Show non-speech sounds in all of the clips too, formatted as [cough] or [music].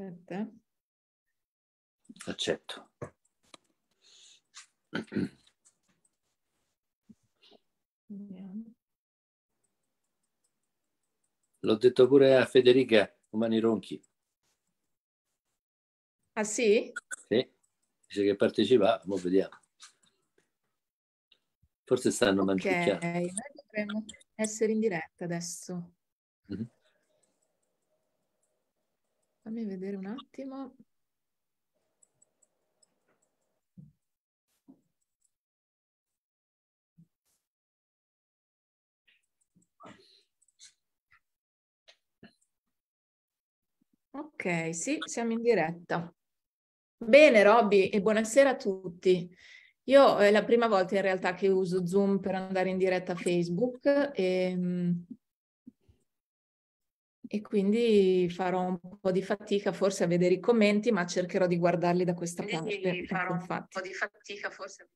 Aspetta. Accetto. L'ho detto pure a Federica Umani Ronchi. Ah sì? Sì, dice che partecipa, ma vediamo. Forse stanno okay. mangiando. noi dovremmo essere in diretta adesso. Mm-hmm. Fammi vedere un attimo. Ok, sì, siamo in diretta. Bene, Robby, e buonasera a tutti. Io è la prima volta in realtà che uso Zoom per andare in diretta a Facebook e ehm, e quindi farò un po' di fatica forse a vedere i commenti, ma cercherò di guardarli da questa quindi parte. Farò ecco, un po' di fatica forse.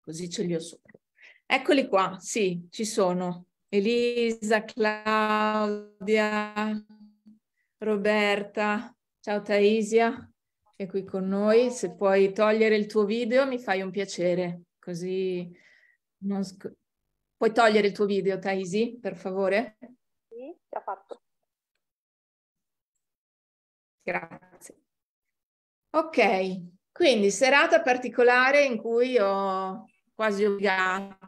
Così ce li ho sopra. Eccoli qua, sì, ci sono. Elisa, Claudia, Roberta, ciao Taisia, è qui con noi. Se puoi togliere il tuo video mi fai un piacere, così non... Puoi togliere il tuo video, Taisi, per favore? Sì, già fatto. Grazie. Ok, quindi serata particolare in cui ho quasi obbligato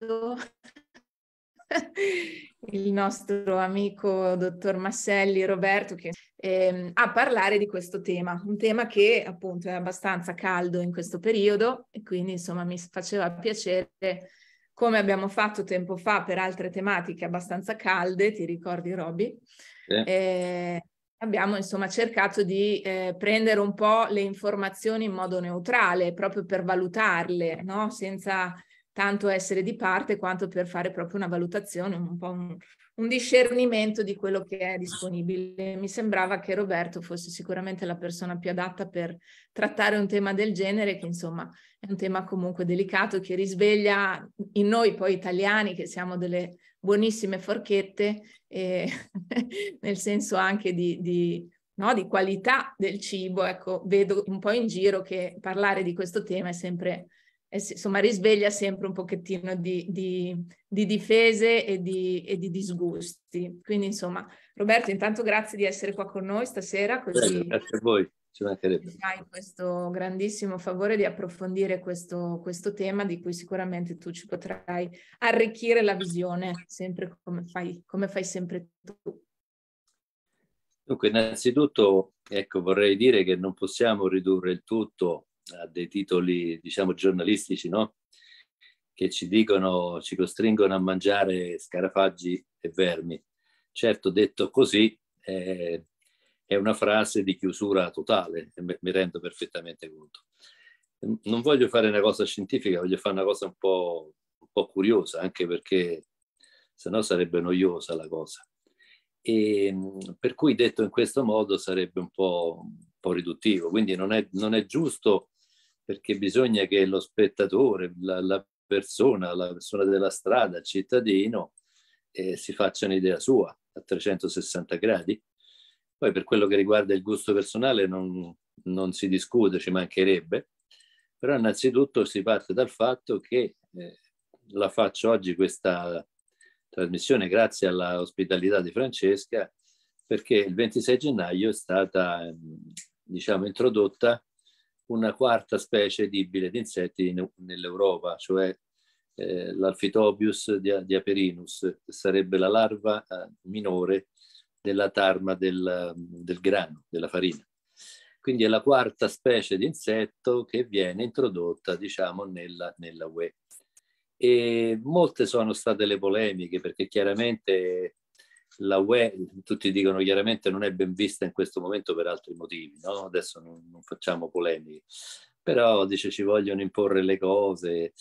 [laughs] il nostro amico dottor Masselli Roberto che, ehm, a parlare di questo tema, un tema che appunto è abbastanza caldo in questo periodo e quindi insomma mi faceva piacere come abbiamo fatto tempo fa per altre tematiche abbastanza calde, ti ricordi Roby? Eh. Eh, abbiamo insomma cercato di eh, prendere un po' le informazioni in modo neutrale, proprio per valutarle, no? senza tanto essere di parte quanto per fare proprio una valutazione, un po' un, un discernimento di quello che è disponibile. Mi sembrava che Roberto fosse sicuramente la persona più adatta per trattare un tema del genere, che insomma è un tema comunque delicato, che risveglia in noi poi italiani, che siamo delle buonissime forchette, eh, [laughs] nel senso anche di, di, no, di, qualità del cibo. Ecco, vedo un po' in giro che parlare di questo tema è sempre, è, insomma, risveglia sempre un pochettino di, di difese e, e di, disgusti. Quindi, insomma, Roberto, intanto grazie di essere qua con noi stasera. Così... Grazie a voi. Ci mancherebbe. Hai questo grandissimo favore di approfondire questo, questo, tema di cui sicuramente tu ci potrai arricchire la visione, sempre come fai, come fai sempre tu. Dunque, innanzitutto, ecco, vorrei dire che non possiamo ridurre il tutto a dei titoli, diciamo, giornalistici, no? Che ci dicono, ci costringono a mangiare scarafaggi e vermi. Certo, detto così, eh, è una frase di chiusura totale, mi rendo perfettamente conto. Non voglio fare una cosa scientifica, voglio fare una cosa un po', un po curiosa, anche perché sennò sarebbe noiosa la cosa. E, ehm, per cui detto in questo modo sarebbe un po', un po riduttivo, quindi non è, non è, giusto perché bisogna che lo spettatore, la, la persona, la persona della strada, il cittadino, eh, si faccia un'idea sua a 360 gradi poi per quello che riguarda il gusto personale non, non si discute, ci mancherebbe, però innanzitutto si parte dal fatto che eh, la faccio oggi questa trasmissione grazie all'ospitalità di Francesca, perché il 26 gennaio è stata, ehm, diciamo, introdotta una quarta specie edibile di insetti in, nell'Europa, cioè eh, l'Alphitobius di, di, Aperinus, sarebbe la larva eh, minore della tarma del, ehm, del grano, della farina. Quindi è la quarta specie di insetto che viene introdotta, diciamo, nella, nella UE. E molte sono state le polemiche perché chiaramente la UE, tutti dicono chiaramente, non è ben vista in questo momento per altri motivi, no? Adesso non, non facciamo polemiche. Però dice ci vogliono imporre le cose.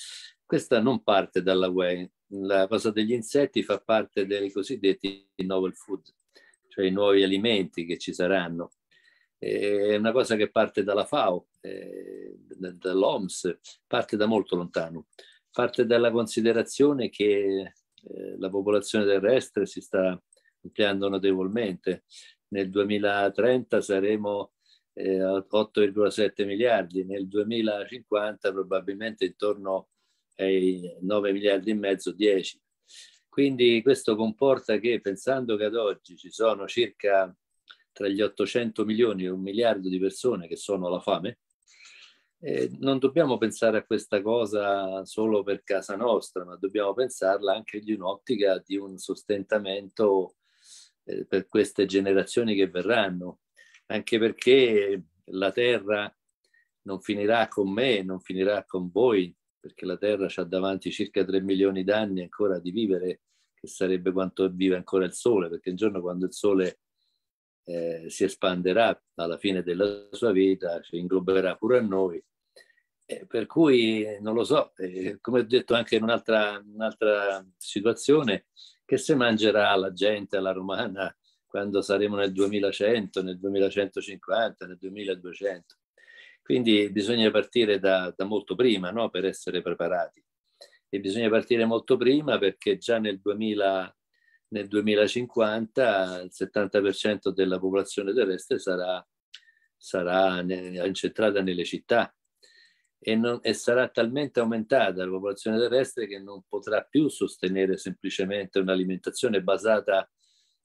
Questa non parte dalla UE. La cosa degli insetti fa parte dei cosiddetti novel food, cioè i nuovi alimenti che ci saranno. È una cosa che parte dalla FAO, eh, dall'OMS, parte da molto lontano, parte dalla considerazione che eh, la popolazione terrestre si sta ampliando notevolmente. Nel 2030 saremo eh, a 8,7 miliardi, nel 2050 probabilmente intorno ai 9 miliardi e mezzo, 10. Quindi questo comporta che, pensando che ad oggi ci sono circa tra gli 800 milioni e un miliardo di persone che sono alla fame, eh, non dobbiamo pensare a questa cosa solo per casa nostra, ma dobbiamo pensarla anche in un'ottica di un sostentamento eh, per queste generazioni che verranno, anche perché la terra non finirà con me, non finirà con voi, perché la terra ha davanti circa 3 milioni d'anni ancora di vivere che sarebbe quanto vive ancora il sole, perché il giorno quando il sole eh, si espanderà alla fine della sua vita, ci ingloberà pure a noi. Eh, per cui, non lo so, eh, come ho detto anche in un'altra, un'altra situazione, che se mangerà la gente alla romana quando saremo nel 2100, nel 2150, nel 2200. Quindi bisogna partire da, da molto prima no? per essere preparati e bisogna partire molto prima perché già nel, 2000, nel 2050 il 70% della popolazione terrestre sarà, sarà incentrata nelle città e, non, e, sarà talmente aumentata la popolazione terrestre che non potrà più sostenere semplicemente un'alimentazione basata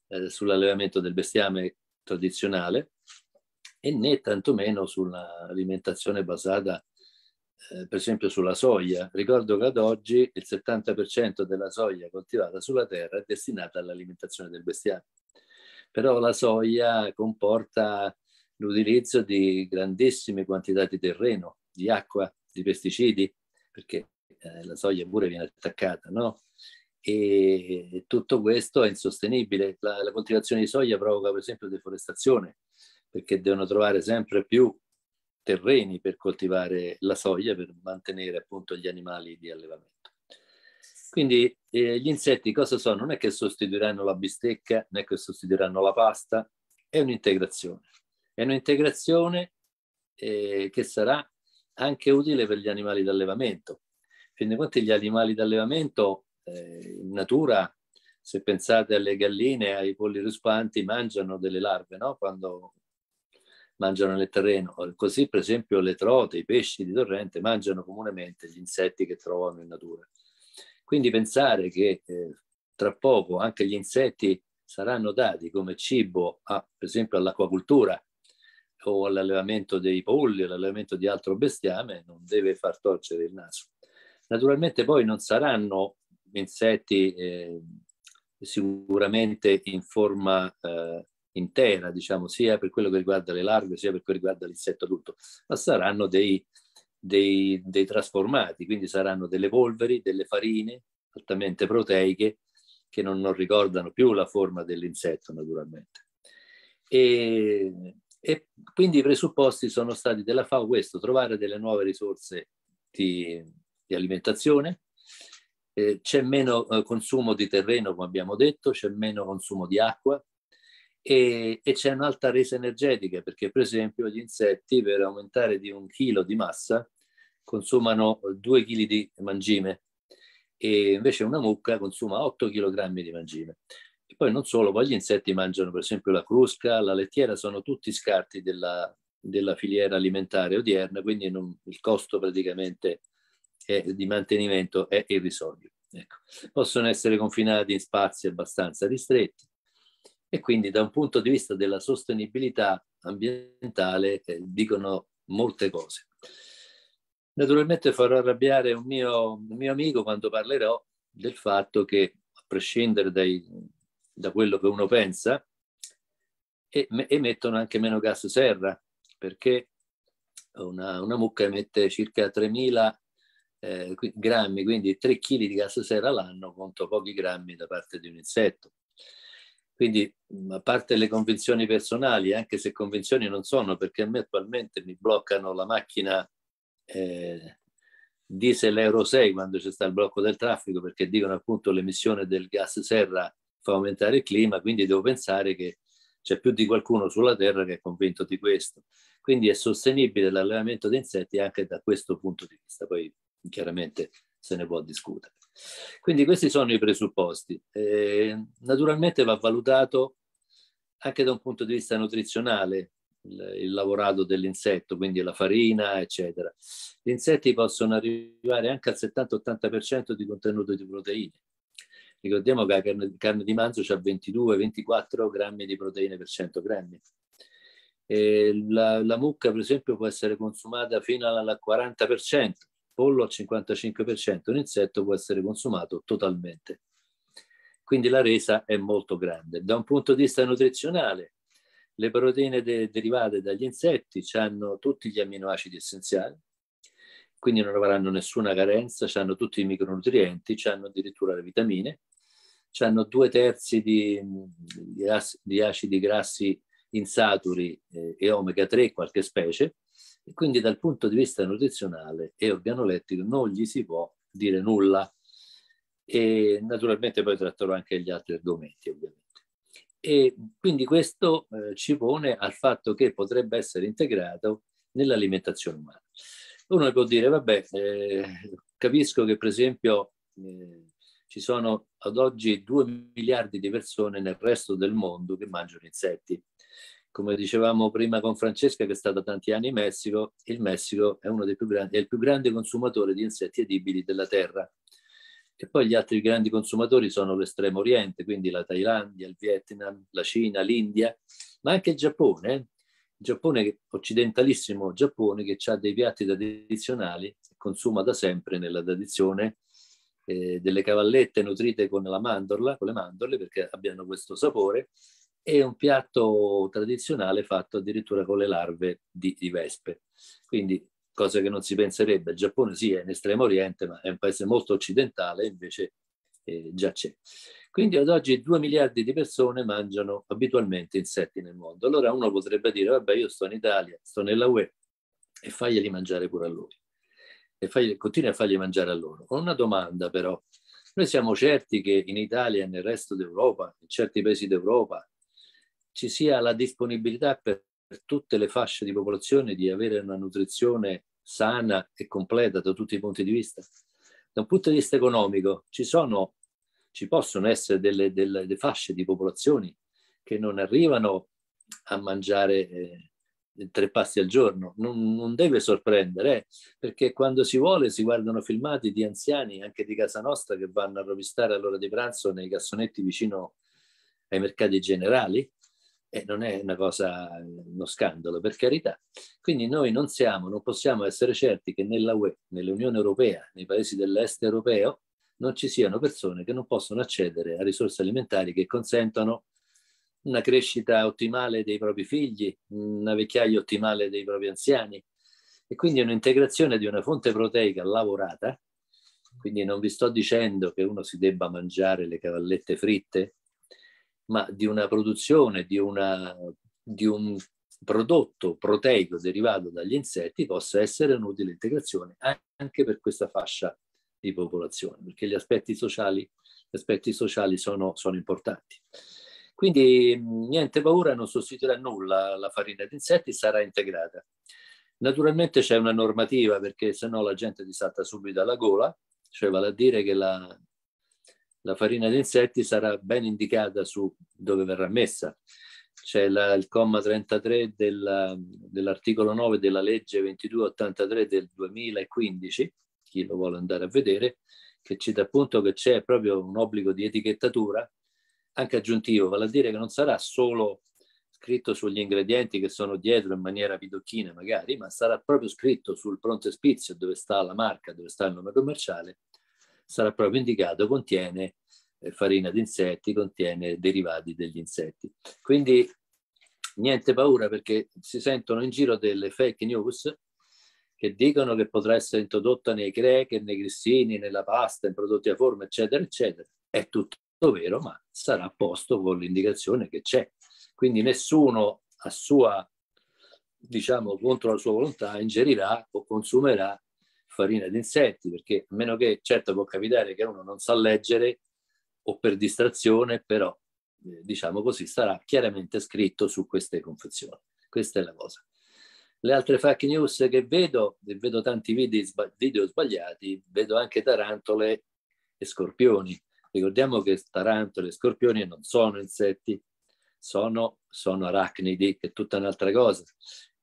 eh, sull'allevamento del bestiame tradizionale e né tantomeno sull'alimentazione basata eh, per esempio sulla soia. Ricordo che ad oggi il 70% della soia coltivata sulla terra è destinata all'alimentazione del bestiame. Però la soia comporta l'utilizzo di grandissime quantità di terreno, di acqua, di pesticidi, perché eh, la soia pure viene attaccata, no? E tutto questo è insostenibile. La, la coltivazione di soia provoca per esempio deforestazione, perché devono trovare sempre più terreni per coltivare la soia per mantenere appunto gli animali di allevamento. Quindi eh, gli insetti cosa sono? Non è che sostituiranno la bistecca, non è che sostituiranno la pasta, è un'integrazione. È un'integrazione eh, che sarà anche utile per gli animali d'allevamento. Fino a conti gli animali d'allevamento eh, in natura, se pensate alle galline, ai polli ruspanti, mangiano delle larve, no? Quando mangiano nel terreno. Così, per esempio, le trote, i pesci di torrente mangiano comunemente gli insetti che trovano in natura. Quindi pensare che eh, tra poco anche gli insetti saranno dati come cibo, a, per esempio, all'acquacultura o all'allevamento dei polli, all'allevamento di altro bestiame, non deve far torcere il naso. Naturalmente poi non saranno insetti eh, sicuramente in forma eh, intera, diciamo, sia per quello che riguarda le larve, sia per quello che riguarda l'insetto adulto, ma saranno dei, dei, dei trasformati, quindi saranno delle polveri, delle farine altamente proteiche che non, non ricordano più la forma dell'insetto naturalmente. E, e quindi i presupposti sono stati della FAO questo, trovare delle nuove risorse di, di alimentazione, eh, c'è meno eh, consumo di terreno, come abbiamo detto, c'è meno consumo di acqua, e, e c'è un'alta resa energetica perché per esempio gli insetti per aumentare di un chilo di massa consumano 2 kg di mangime e invece una mucca consuma 8 kg di mangime. E poi non solo, poi gli insetti mangiano per esempio la crusca, la lettiera, sono tutti scarti della, della filiera alimentare odierna, quindi non, il costo praticamente è, di mantenimento è irrisorio. Ecco. Possono essere confinati in spazi abbastanza ristretti, e quindi da un punto di vista della sostenibilità ambientale eh, dicono molte cose. Naturalmente farò arrabbiare un mio, un mio, amico quando parlerò del fatto che, a prescindere dai, da quello che uno pensa, emettono anche meno gas serra, perché una, una mucca emette circa 3.000 eh, grammi, quindi 3 kg di gas serra all'anno contro pochi grammi da parte di un insetto. Quindi, mm, a parte le convinzioni personali, anche se convinzioni non sono, perché a me attualmente mi bloccano la macchina eh, diesel Euro 6 quando c'è stato il blocco del traffico, perché dicono appunto l'emissione del gas serra fa aumentare il clima, quindi devo pensare che c'è più di qualcuno sulla Terra che è convinto di questo. Quindi è sostenibile l'allevamento di insetti anche da questo punto di vista. Poi chiaramente se ne può discutere. Quindi questi sono i presupposti. Eh, naturalmente va valutato anche da un punto di vista nutrizionale il, il lavorato dell'insetto, quindi la farina, eccetera. Gli insetti possono arrivare anche al 70-80% di contenuto di proteine. Ricordiamo che la carne, carne di manzo ha 22-24 grammi di proteine per 100 grammi. La, la, mucca, per esempio, può essere consumata fino al 40% pollo al 55%, un insetto può essere consumato totalmente. Quindi la resa è molto grande. Da un punto di vista nutrizionale, le proteine de derivate dagli insetti hanno tutti gli amminoacidi essenziali, quindi non avranno nessuna carenza, hanno tutti i micronutrienti, hanno addirittura le vitamine, hanno due terzi di, di, di acidi grassi insaturi eh, e omega 3, qualche specie, e quindi dal punto di vista nutrizionale e organolettico non gli si può dire nulla. E naturalmente poi tratterò anche gli altri argomenti, ovviamente. E quindi questo eh, ci pone al fatto che potrebbe essere integrato nell'alimentazione umana. Uno può dire, vabbè, eh, capisco che per esempio eh, ci sono ad oggi 2 miliardi di persone nel resto del mondo che mangiano insetti come dicevamo prima con Francesca, che è stata tanti anni in Messico, il Messico è uno dei più grandi, è il più grande consumatore di insetti edibili della Terra. E poi gli altri grandi consumatori sono l'Estremo Oriente, quindi la Thailandia, il Vietnam, la Cina, l'India, ma anche il Giappone. Eh. Il Giappone, occidentalissimo Giappone, che ha dei piatti tradizionali, consuma da sempre nella tradizione eh, delle cavallette nutrite con la mandorla, con le mandorle, perché abbiano questo sapore, è un piatto tradizionale fatto addirittura con le larve di, di vespe. Quindi cosa che non si penserebbe. Il Giappone sì è in estremo oriente, ma è un paese molto occidentale, invece eh, già c'è. Quindi ad oggi 2 miliardi di persone mangiano abitualmente insetti nel mondo. Allora uno potrebbe dire, vabbè io sto in Italia, sto nella UE e faglieli mangiare pure a loro. E fagli, continui a fargli mangiare a loro. Con una domanda però, noi siamo certi che in Italia e nel resto d'Europa, in certi paesi d'Europa, ci sia la disponibilità per, per tutte le fasce di popolazione di avere una nutrizione sana e completa da tutti i punti di vista. Da un punto di vista economico ci, sono, ci possono essere delle, delle, delle fasce di popolazioni che non arrivano a mangiare eh, tre pasti al giorno. Non, non deve sorprendere, eh, perché quando si vuole si guardano filmati di anziani, anche di casa nostra, che vanno a rovistare all'ora di pranzo nei cassonetti vicino ai mercati generali e non è una cosa, uno scandalo, per carità. Quindi noi non siamo, non possiamo essere certi che nella UE, nell'Unione Europea, nei paesi dell'est europeo, non ci siano persone che non possono accedere a risorse alimentari che consentano una crescita ottimale dei propri figli, una vecchiaia ottimale dei propri anziani e quindi un'integrazione di una fonte proteica lavorata. Quindi non vi sto dicendo che uno si debba mangiare le cavallette fritte ma di una produzione, di, una, di un prodotto proteico derivato dagli insetti possa essere un'utile integrazione anche per questa fascia di popolazione, perché gli aspetti sociali, gli aspetti sociali sono, sono importanti. Quindi niente paura, non sostituirà nulla la farina di insetti, sarà integrata. Naturalmente c'è una normativa perché sennò la gente ti salta subito alla gola, cioè vale a dire che la, la farina di insetti sarà ben indicata su dove verrà messa. C'è la, il comma 33 della, dell'articolo 9 della legge 2283 del 2015, chi lo vuole andare a vedere, che cita appunto che c'è proprio un obbligo di etichettatura, anche aggiuntivo, vale a dire che non sarà solo scritto sugli ingredienti che sono dietro in maniera pidocchina magari, ma sarà proprio scritto sul pronto spizio dove sta la marca, dove sta il nome commerciale, sarà proprio indicato, contiene eh, farina di insetti, contiene derivati degli insetti. Quindi niente paura perché si sentono in giro delle fake news che dicono che potrà essere introdotta nei cracker, nei grissini, nella pasta, in prodotti a forma, eccetera, eccetera. È tutto vero, ma sarà a posto con l'indicazione che c'è. Quindi nessuno a sua, diciamo, contro la sua volontà ingerirà o consumerà farina di insetti, perché a meno che, certo, può capitare che uno non sa leggere o per distrazione, però, eh, diciamo così, sarà chiaramente scritto su queste confezioni. Questa è la cosa. Le altre fake news che vedo, e vedo tanti video, video sbagliati, vedo anche tarantole e scorpioni. Ricordiamo che tarantole e scorpioni non sono insetti, sono, sono arachnidi, che è tutta un'altra cosa.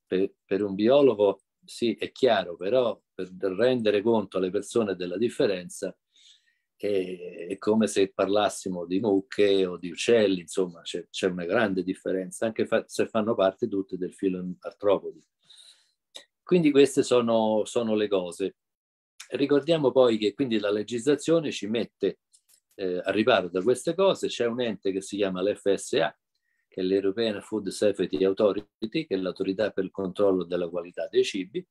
Per, per, un biologo sì, è chiaro, però per rendere conto alle persone della differenza è, è come se parlassimo di mucche o di uccelli, insomma c'è, c'è una grande differenza, anche fa, se fanno parte tutte del filo artropodi. Quindi queste sono, sono le cose. Ricordiamo poi che quindi la legislazione ci mette eh, a riparo da queste cose, c'è un ente che si chiama l'FSA, che l'European Food Safety Authority, che è l'autorità per il controllo della qualità dei cibi,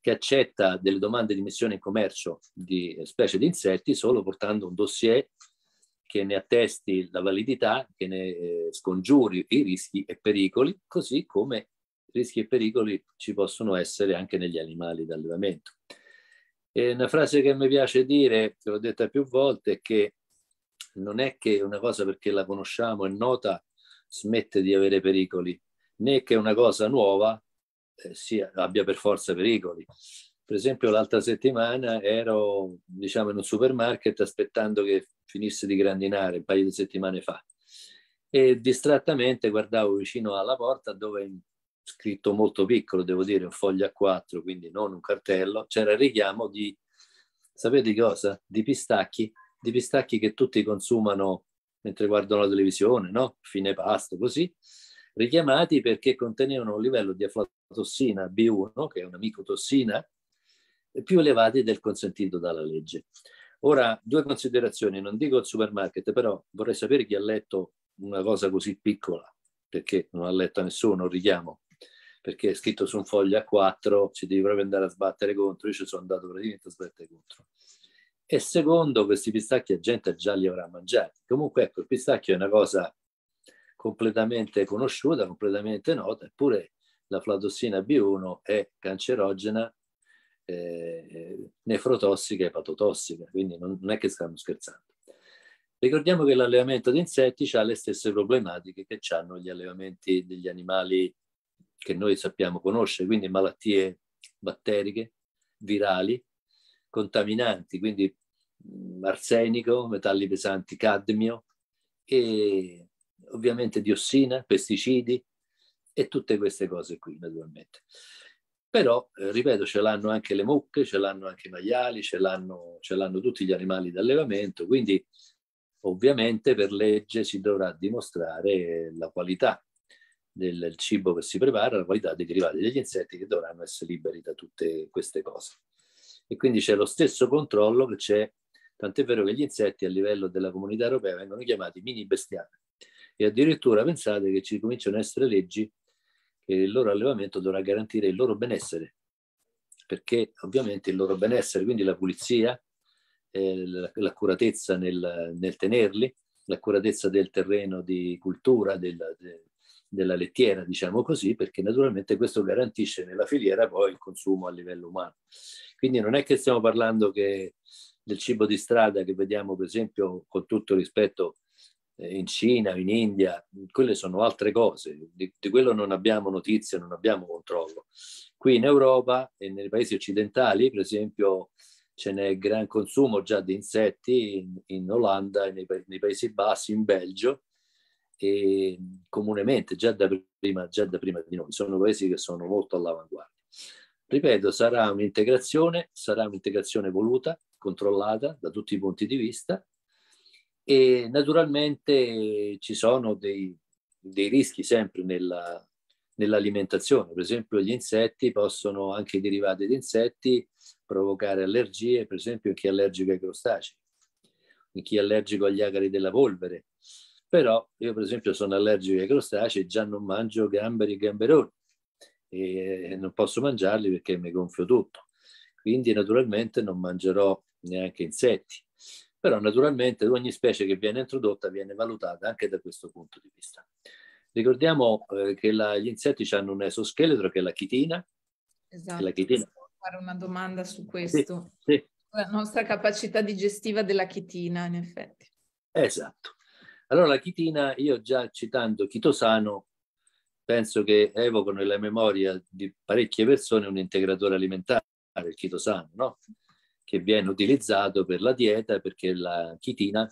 che accetta delle domande di missione in commercio di specie di insetti solo portando un dossier che ne attesti la validità, che ne eh, scongiuri i rischi e pericoli, così come rischi e pericoli ci possono essere anche negli animali d'allevamento. E una frase che mi piace dire, l'ho detta più volte, è che non è che una cosa perché la conosciamo è nota smette di avere pericoli, né che una cosa nuova eh, sia, abbia per forza pericoli. Per esempio, l'altra settimana ero diciamo, in un supermarket aspettando che finisse di grandinare un paio di settimane fa e distrattamente guardavo vicino alla porta dove scritto molto piccolo, devo dire, un foglio a quattro, quindi non un cartello, c'era il richiamo di, sapete cosa? Di pistacchi, di pistacchi che tutti consumano mentre guardano la televisione, no? Fine pasto, così. Richiamati perché contenevano un livello di aflatossina B1, che è una micotossina, più elevati del consentito dalla legge. Ora, due considerazioni, non dico il supermarket, però vorrei sapere chi ha letto una cosa così piccola, perché non ha letto nessuno, richiamo, perché è scritto su un foglio a 4, ci devi proprio andare a sbattere contro, io ci sono andato praticamente a sbattere contro. E secondo, questi pistacchi la gente già li avrà mangiati. Comunque, ecco, il pistacchio è una cosa completamente conosciuta, completamente nota, eppure la flatossina B1 è cancerogena, eh, nefrotossica e patotossica, quindi non, non è che stiamo scherzando. Ricordiamo che l'allevamento di insetti ha le stesse problematiche che hanno gli allevamenti degli animali che noi sappiamo conoscere, quindi malattie batteriche, virali, contaminanti, quindi Mm, arsenico, metalli pesanti, cadmio e ovviamente diossina, pesticidi e tutte queste cose qui naturalmente. Però, eh, ripeto, ce l'hanno anche le mucche, ce l'hanno anche i maiali, ce l'hanno, tutti gli animali d'allevamento, quindi ovviamente per legge si dovrà dimostrare la qualità del cibo che si prepara, la qualità dei derivati degli insetti che dovranno essere liberi da tutte queste cose. E quindi c'è lo stesso controllo che c'è Tant'è vero che gli insetti a livello della comunità europea vengono chiamati mini bestiame e addirittura pensate che ci cominciano a essere leggi che il loro allevamento dovrà garantire il loro benessere, perché ovviamente il loro benessere, quindi la pulizia, eh, l'accuratezza nel, nel, tenerli, l'accuratezza del terreno di cultura, del, de, della lettiera, diciamo così, perché naturalmente questo garantisce nella filiera poi il consumo a livello umano. Quindi non è che stiamo parlando che del cibo di strada che vediamo per esempio con tutto rispetto eh, in Cina, in India, quelle sono altre cose, di, di quello non abbiamo notizie, non abbiamo controllo. Qui in Europa e nei paesi occidentali, per esempio, ce n'è gran consumo già di insetti in, in Olanda, nei, nei, Paesi Bassi, in Belgio, e comunemente già da, prima, già da prima di noi. Sono paesi che sono molto all'avanguardia. Ripeto, sarà un'integrazione, sarà un'integrazione voluta, controllata da tutti i punti di vista e naturalmente ci sono dei, dei rischi sempre nella, nell'alimentazione. Per esempio gli insetti possono, anche i derivati di insetti, provocare allergie, per esempio chi è allergico ai crostacei, chi è allergico agli acari della polvere. Però io per esempio sono allergico ai crostacei, già non mangio gamberi e gamberoni e non posso mangiarli perché mi gonfio tutto. Quindi naturalmente non mangerò neanche insetti. Però naturalmente ogni specie che viene introdotta viene valutata anche da questo punto di vista. Ricordiamo eh, che la, gli insetti hanno un esoscheletro che è la chitina. Esatto, la chitina... fare una domanda su questo. Sì, sì. La nostra capacità digestiva della chitina, in effetti. Esatto. Allora la chitina, io già citando Chitosano, penso che evoco nella memoria di parecchie persone un integratore alimentare, il chitosano, no? che viene utilizzato per la dieta perché la chitina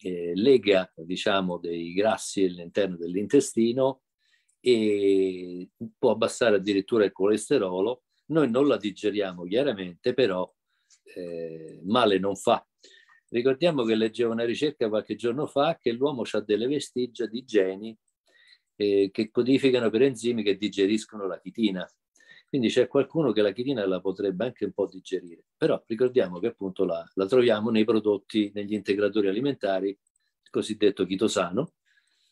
eh, lega diciamo, dei grassi all'interno dell'intestino e può abbassare addirittura il colesterolo. Noi non la digeriamo chiaramente, però eh, male non fa. Ricordiamo che leggevo una ricerca qualche giorno fa che l'uomo ha delle vestigia di geni eh, che codificano per enzimi che digeriscono la chitina. Quindi c'è qualcuno che la chitina la potrebbe anche un po' digerire, però ricordiamo che appunto la, la troviamo nei prodotti, negli integratori alimentari, il cosiddetto chitosano,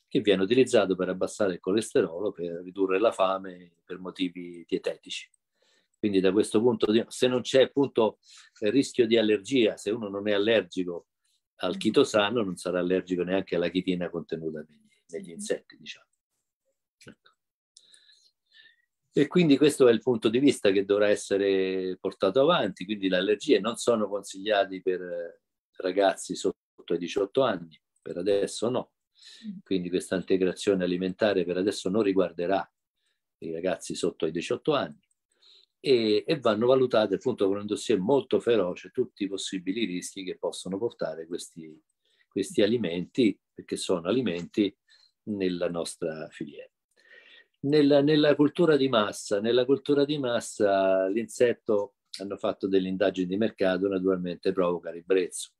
che viene utilizzato per abbassare il colesterolo, per ridurre la fame per motivi dietetici. Quindi da questo punto di vista, se non c'è appunto il eh, rischio di allergia, se uno non è allergico al chitosano, non sarà allergico neanche alla chitina contenuta negli, negli insetti, diciamo. E quindi questo è il punto di vista che dovrà essere portato avanti, quindi le allergie non sono consigliate per eh, ragazzi sotto i 18 anni, per adesso no. Mm. Quindi questa integrazione alimentare per adesso non riguarderà i ragazzi sotto i 18 anni e, e vanno valutate appunto con un dossier molto feroce tutti i possibili rischi che possono portare questi, questi alimenti, perché sono alimenti nella nostra filiera nella, nella, cultura di massa, nella cultura di massa l'insetto hanno fatto delle indagini di mercato, naturalmente provoca ribrezzo.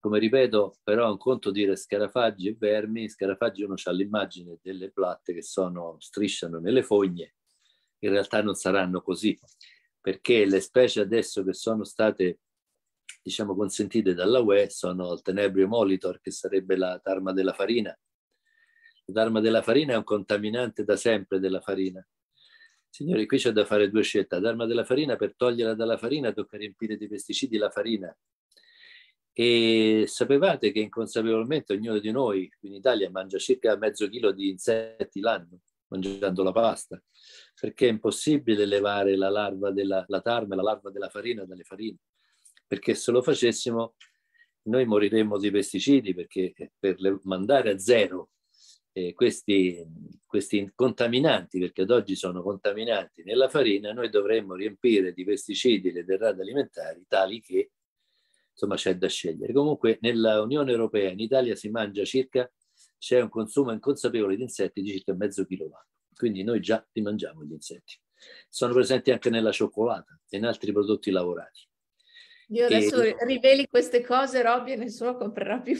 Come ripeto, però è un conto dire scarafaggi e vermi, scarafaggi uno ha l'immagine delle platte che sono, strisciano nelle fogne, in realtà non saranno così, perché le specie adesso che sono state diciamo consentite dalla UE sono il tenebrio molitor che sarebbe la tarma della farina Dharma della farina è un contaminante da sempre della farina. Signori, qui c'è da fare due scelte. Dharma della farina, per toglierla dalla farina, tocca riempire di pesticidi la farina. E sapevate che inconsapevolmente ognuno di noi in Italia mangia circa mezzo chilo di insetti l'anno, mangiando la pasta, perché è impossibile levare la larva della la tarma, la larva della farina dalle farine, perché se lo facessimo noi moriremmo di pesticidi, perché per mandare a zero eh, questi, questi contaminanti, perché ad oggi sono contaminanti nella farina, noi dovremmo riempire di pesticidi le derrate alimentari tali che insomma c'è da scegliere. Comunque nella Unione Europea in Italia si mangia circa, c'è un consumo inconsapevole di insetti di circa mezzo chilo quindi noi già li mangiamo gli insetti. Sono presenti anche nella cioccolata e in altri prodotti lavorati. Io adesso e... Diciamo riveli queste cose, Robby, e nessuno comprerà più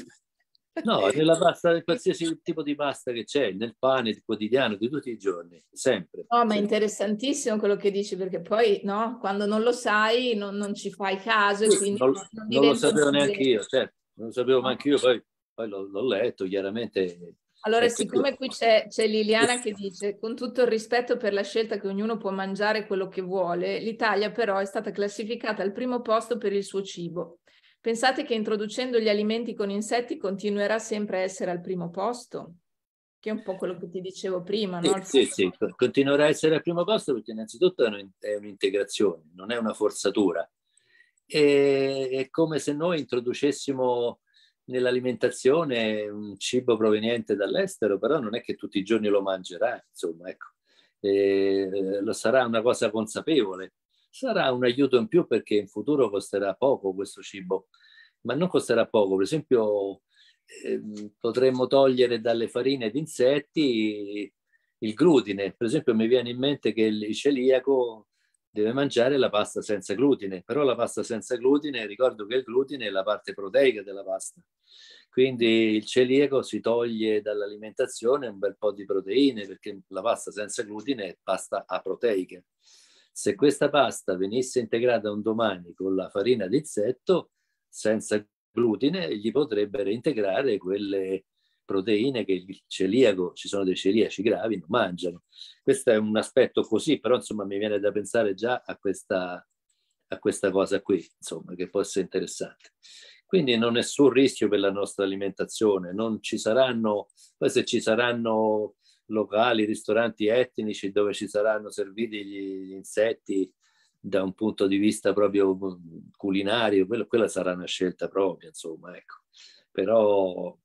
No, [laughs] nella pasta, in qualsiasi tipo di pasta che c'è, nel pane quotidiano di tutti i giorni, sempre. No, ma è interessantissimo quello che dici, perché poi no, quando non lo sai non, non ci fai caso. E quindi non, non, non lo sapevo neanche io, certo, non lo sapevo neanche io, poi, poi l'ho, l'ho letto chiaramente. Allora, ecco siccome qui c'è, c'è, Liliana [laughs] che dice, con tutto il rispetto per la scelta che ognuno può mangiare quello che vuole, l'Italia però è stata classificata al primo posto per il suo cibo. Pensate che introducendo gli alimenti con insetti continuerà sempre a essere al primo posto? Che è un po' quello che ti dicevo prima, no? Sì, sì, sì, continuerà a essere al primo posto perché innanzitutto è un'integrazione, non è una forzatura. E, è come se noi introducessimo nell'alimentazione un cibo proveniente dall'estero, però non è che tutti i giorni lo mangerà, insomma, ecco. E, lo sarà una cosa consapevole sarà un aiuto in più perché in futuro costerà poco questo cibo, ma non costerà poco. Per esempio eh, potremmo togliere dalle farine di insetti il glutine. Per esempio mi viene in mente che il celiaco deve mangiare la pasta senza glutine, però la pasta senza glutine, ricordo che il glutine è la parte proteica della pasta. Quindi il celiaco si toglie dall'alimentazione un bel po' di proteine perché la pasta senza glutine è pasta a proteiche. Se questa pasta venisse integrata un domani con la farina di zetto, senza glutine, gli potrebbe reintegrare quelle proteine che il celiaco, ci sono dei celiaci gravi, non mangiano. Questo è un aspetto così, però insomma mi viene da pensare già a questa, a questa cosa qui, insomma, che può essere interessante. Quindi non è nessun rischio per la nostra alimentazione, non ci saranno, poi se ci saranno locali, ristoranti etnici dove ci saranno serviti gli insetti da un punto di vista proprio culinario, quello, quella sarà una scelta propria, insomma, ecco. Però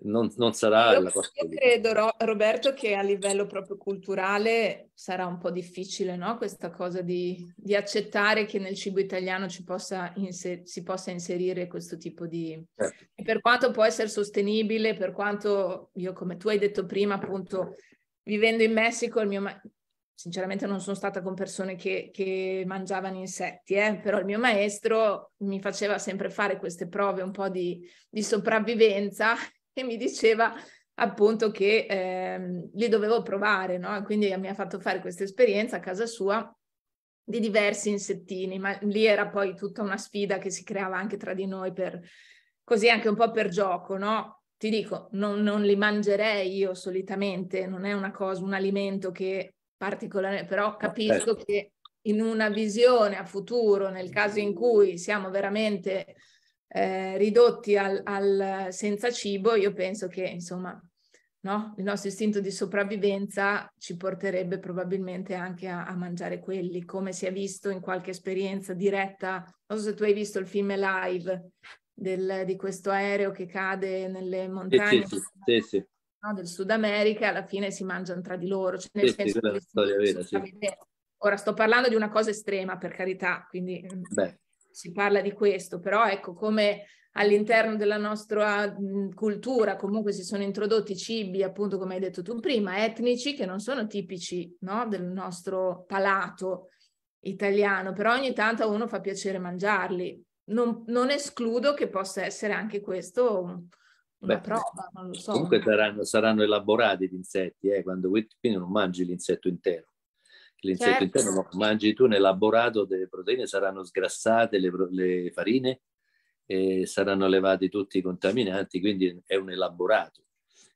non, non sarà io, la cosa. Io credo, Ro- Roberto, che a livello proprio culturale sarà un po' difficile, no? Questa cosa di, di accettare che nel cibo italiano ci possa inser- si possa inserire questo tipo di... Certo. per quanto può essere sostenibile, per quanto io, come tu hai detto prima, appunto vivendo in Messico, il mio ma- sinceramente non sono stata con persone che, che mangiavano insetti, eh? però il mio maestro mi faceva sempre fare queste prove un po' di, di sopravvivenza [laughs] e mi diceva appunto che eh, li dovevo provare, no? quindi mi ha fatto fare questa esperienza a casa sua di diversi insettini, ma lì era poi tutta una sfida che si creava anche tra di noi per, così anche un po' per gioco, no? ti dico, non, non, li mangerei io solitamente, non è una cosa, un alimento che particolare, però capisco certo. che in una visione a futuro, nel caso in cui siamo veramente eh, ridotti al, al, senza cibo, io penso che insomma no? il nostro istinto di sopravvivenza ci porterebbe probabilmente anche a, a, mangiare quelli, come si è visto in qualche esperienza diretta. Non so se tu hai visto il film Live del, di questo aereo che cade nelle montagne sì, sì, sì, no, del Sud America, alla fine si mangiano tra di loro. Cioè, nel senso che vera, Ora sto parlando di una cosa estrema, per carità, quindi mm, Beh. si parla di questo, però ecco come all'interno della nostra mm, cultura comunque si sono introdotti cibi, appunto come hai detto tu prima, etnici che non sono tipici no, del nostro palato italiano, però ogni tanto a uno fa piacere mangiarli non, non escludo che possa essere anche questo una Beh, prova, non lo so. Comunque saranno, saranno elaborati gli insetti, eh, quando, quindi non mangi l'insetto intero. L'insetto certo. intero mangi tu un elaborato delle proteine, saranno sgrassate le, le farine, eh, saranno levati tutti i contaminanti, quindi è un elaborato.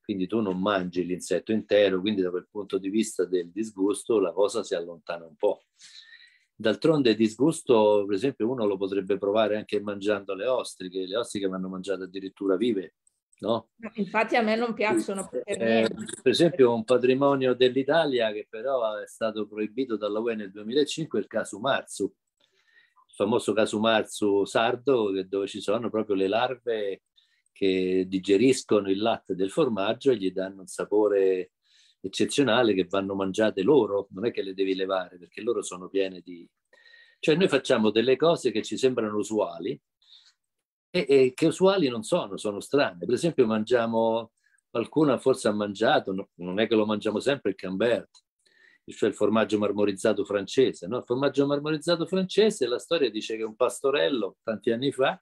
Quindi tu non mangi l'insetto intero, quindi da quel punto di vista del disgusto la cosa si allontana un po'. D'altronde il disgusto, per esempio, uno lo potrebbe provare anche mangiando le ostriche, le ostriche vanno mangiate addirittura vive, no? Infatti a me non piacciono eh, per Eh, per esempio un patrimonio dell'Italia che però è stato proibito dalla UE nel 2005 è il caso Marzu, il famoso caso Marzu sardo dove ci sono proprio le larve che digeriscono il latte del formaggio e gli danno un sapore eccezionale che vanno mangiate loro, non è che le devi levare perché loro sono piene di... Cioè noi facciamo delle cose che ci sembrano usuali e, e che usuali non sono, sono strane. Per esempio mangiamo, qualcuno forse ha mangiato, no, non è che lo mangiamo sempre, il Cambert, cioè il formaggio marmorizzato francese. No? Il formaggio marmorizzato francese, la storia dice che un pastorello tanti anni fa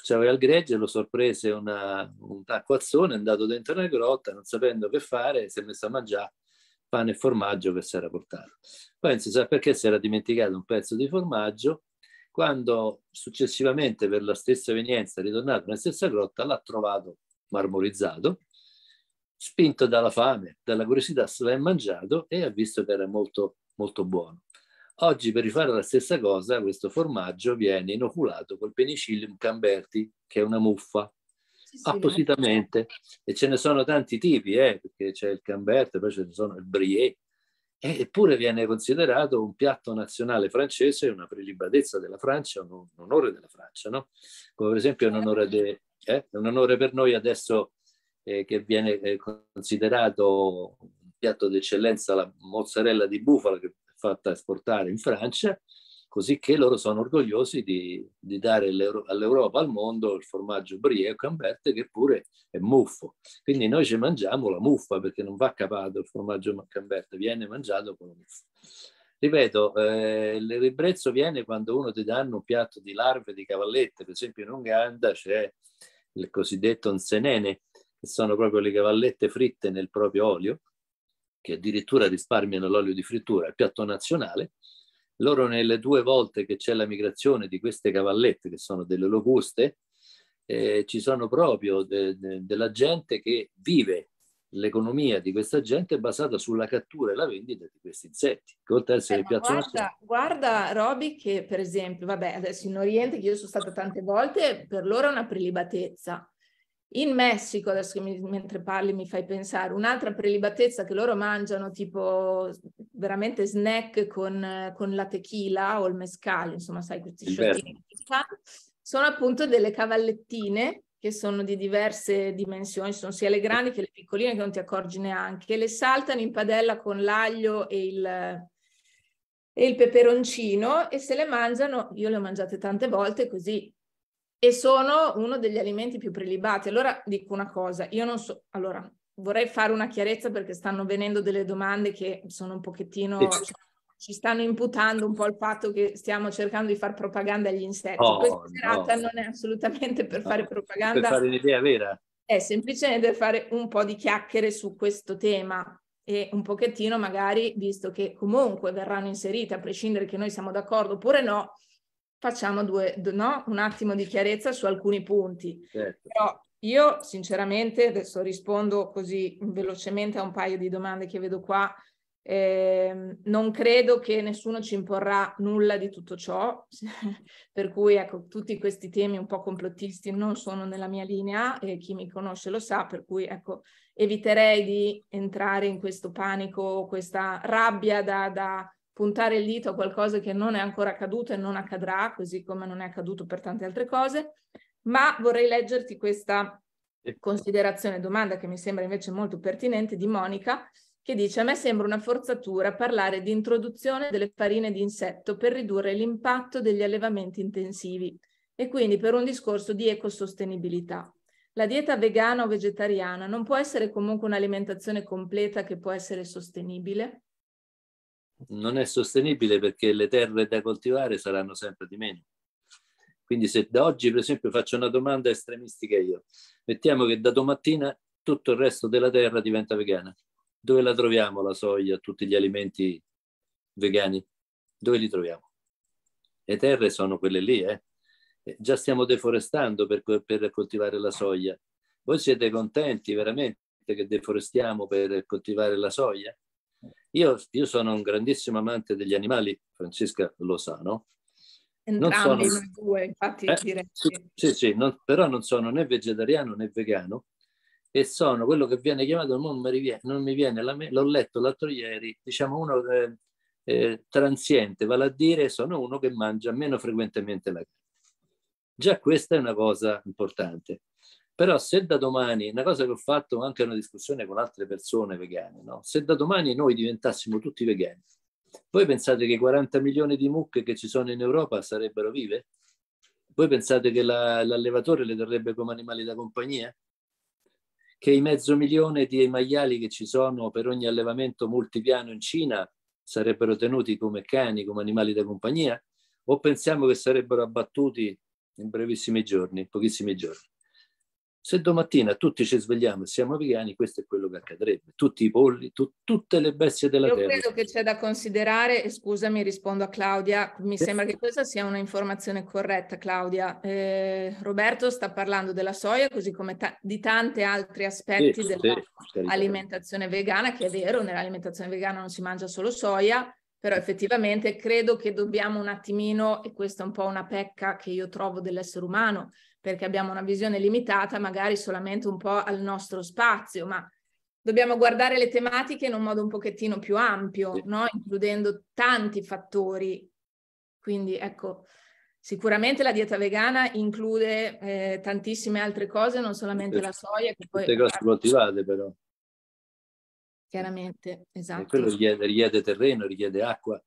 c'aveva il gregge, lo sorprese una, un acquazzone, è andato dentro la grotta, non sapendo che fare, si è messo a mangiare pane e formaggio che si era portato. Poi non si sa perché si era dimenticato un pezzo di formaggio, quando successivamente per la stessa evenienza è ritornato nella stessa grotta, l'ha trovato marmorizzato, spinto dalla fame, dalla curiosità, se l'ha mangiato e ha visto che era molto, molto buono. Oggi per rifare la stessa cosa, questo formaggio viene inoculato col penicillium camberti, che è una muffa, sì, sì, appositamente. E ce ne sono tanti tipi, eh, perché c'è il camberto, poi ce ne sono il brie, eppure viene considerato un piatto nazionale francese, una prelibatezza della Francia, un, onore della Francia, no? Come per esempio è un onore, de, eh, un onore per noi adesso eh, che viene eh, considerato un piatto d'eccellenza la mozzarella di bufala, che fatta esportare in Francia, così che loro sono orgogliosi di, di dare all'Europa, al mondo, il formaggio brie e camberte che pure è muffo. Quindi noi ci mangiamo la muffa perché non va capato il formaggio camberte, viene mangiato con la muffa. Ripeto, eh, il ribrezzo viene quando uno ti danno un piatto di larve di cavallette, per esempio in Uganda c'è il cosiddetto onsenene, che sono proprio le cavallette fritte nel proprio olio, che addirittura risparmiano l'olio di frittura, il piatto nazionale, loro nelle due volte che c'è la migrazione di queste cavallette, che sono delle locuste, eh, ci sono proprio de, de, della gente che vive l'economia di questa gente è basata sulla cattura e la vendita di questi insetti, che oltre ad essere eh, piazza guarda, nazionale. guarda Roby che per esempio, vabbè adesso in Oriente, che io sono stata tante volte, per loro è una prelibatezza, in Messico, adesso che mi, mentre parli mi fai pensare, un'altra prelibatezza che loro mangiano, tipo veramente snack con, con la tequila o il mescal, insomma, sai, questi sciottini, sono appunto delle cavallettine che sono di diverse dimensioni, sono sia le grandi che le piccoline che non ti accorgi neanche, le saltano in padella con l'aglio e il, e il peperoncino e se le mangiano, io le ho mangiate tante volte così, e sono uno degli alimenti più prelibati. Allora dico una cosa, io non so, allora vorrei fare una chiarezza perché stanno venendo delle domande che sono un pochettino... Cioè, ci stanno imputando un po' il fatto che stiamo cercando di fare propaganda agli insetti. Oh, Questa serata no. non è assolutamente per no, fare propaganda. Per fare un'idea vera. È semplicemente fare un po' di chiacchiere su questo tema e un pochettino magari, visto che comunque verranno inserite, a prescindere che noi siamo d'accordo oppure no, facciamo due, no? un attimo di chiarezza su alcuni punti. Certo. Però io sinceramente, adesso rispondo così velocemente a un paio di domande che vedo qua, eh, non credo che nessuno ci imporrà nulla di tutto ciò, [laughs] per cui ecco, tutti questi temi un po' complottisti non sono nella mia linea e chi mi conosce lo sa, per cui ecco, eviterei di entrare in questo panico, questa rabbia da, da puntare il dito a qualcosa che non è ancora accaduto e non accadrà, così come non è accaduto per tante altre cose, ma vorrei leggerti questa considerazione, domanda che mi sembra invece molto pertinente di Monica, che dice a me sembra una forzatura parlare di introduzione delle farine di insetto per ridurre l'impatto degli allevamenti intensivi e quindi per un discorso di ecosostenibilità. La dieta vegana o vegetariana non può essere comunque un'alimentazione completa che può essere sostenibile? non è sostenibile perché le terre da coltivare saranno sempre di meno. Quindi se da oggi, per esempio, faccio una domanda estremistica io, mettiamo che da domattina tutto il resto della terra diventa vegana. Dove la troviamo la soia, tutti gli alimenti vegani? Dove li troviamo? Le terre sono quelle lì, eh? Già stiamo deforestando per, per coltivare la soia. Voi siete contenti veramente che deforestiamo per coltivare la soia? Io, io, sono un grandissimo amante degli animali, Francesca lo sa, no? Entrambi sono... due, infatti eh, direi. Sì, sì, non, però non sono né vegetariano né vegano e sono quello che viene chiamato, non mi viene, non mi viene la me, l'ho letto l'altro ieri, diciamo uno eh, eh, transiente, vale a dire sono uno che mangia meno frequentemente la carne. Già questa è una cosa importante. Però se da domani, una cosa che ho fatto anche in una discussione con altre persone vegane, no? se da domani noi diventassimo tutti vegani, voi pensate che i 40 milioni di mucche che ci sono in Europa sarebbero vive? Voi pensate che la, l'allevatore le terrebbe come animali da compagnia? Che i mezzo milione di maiali che ci sono per ogni allevamento multipiano in Cina sarebbero tenuti come cani, come animali da compagnia? O pensiamo che sarebbero abbattuti in brevissimi giorni, in pochissimi giorni? Se domattina tutti ci svegliamo e siamo vegani, questo è quello che accadrebbe. Tutti i polli, tu, tutte le bestie della Io terra. Io credo che c'è da considerare, e scusami, rispondo a Claudia, mi sì. sembra che questa sia un'informazione corretta, Claudia. Eh, Roberto sta parlando della soia, così come ta- di tanti altri aspetti sì, dell'alimentazione sì, vegana, che è vero, nell'alimentazione vegana non si mangia solo soia, però effettivamente credo che dobbiamo un attimino, e questa è un po' una pecca che io trovo dell'essere umano, perché abbiamo una visione limitata magari solamente un po' al nostro spazio, ma dobbiamo guardare le tematiche in un modo un pochettino più ampio, no? includendo tanti fattori. Quindi ecco, sicuramente la dieta vegana include eh, tantissime altre cose, non solamente la soia. Che poi, cose coltivate però. Chiaramente, esatto. E quello esatto. richiede, richiede terreno, richiede acqua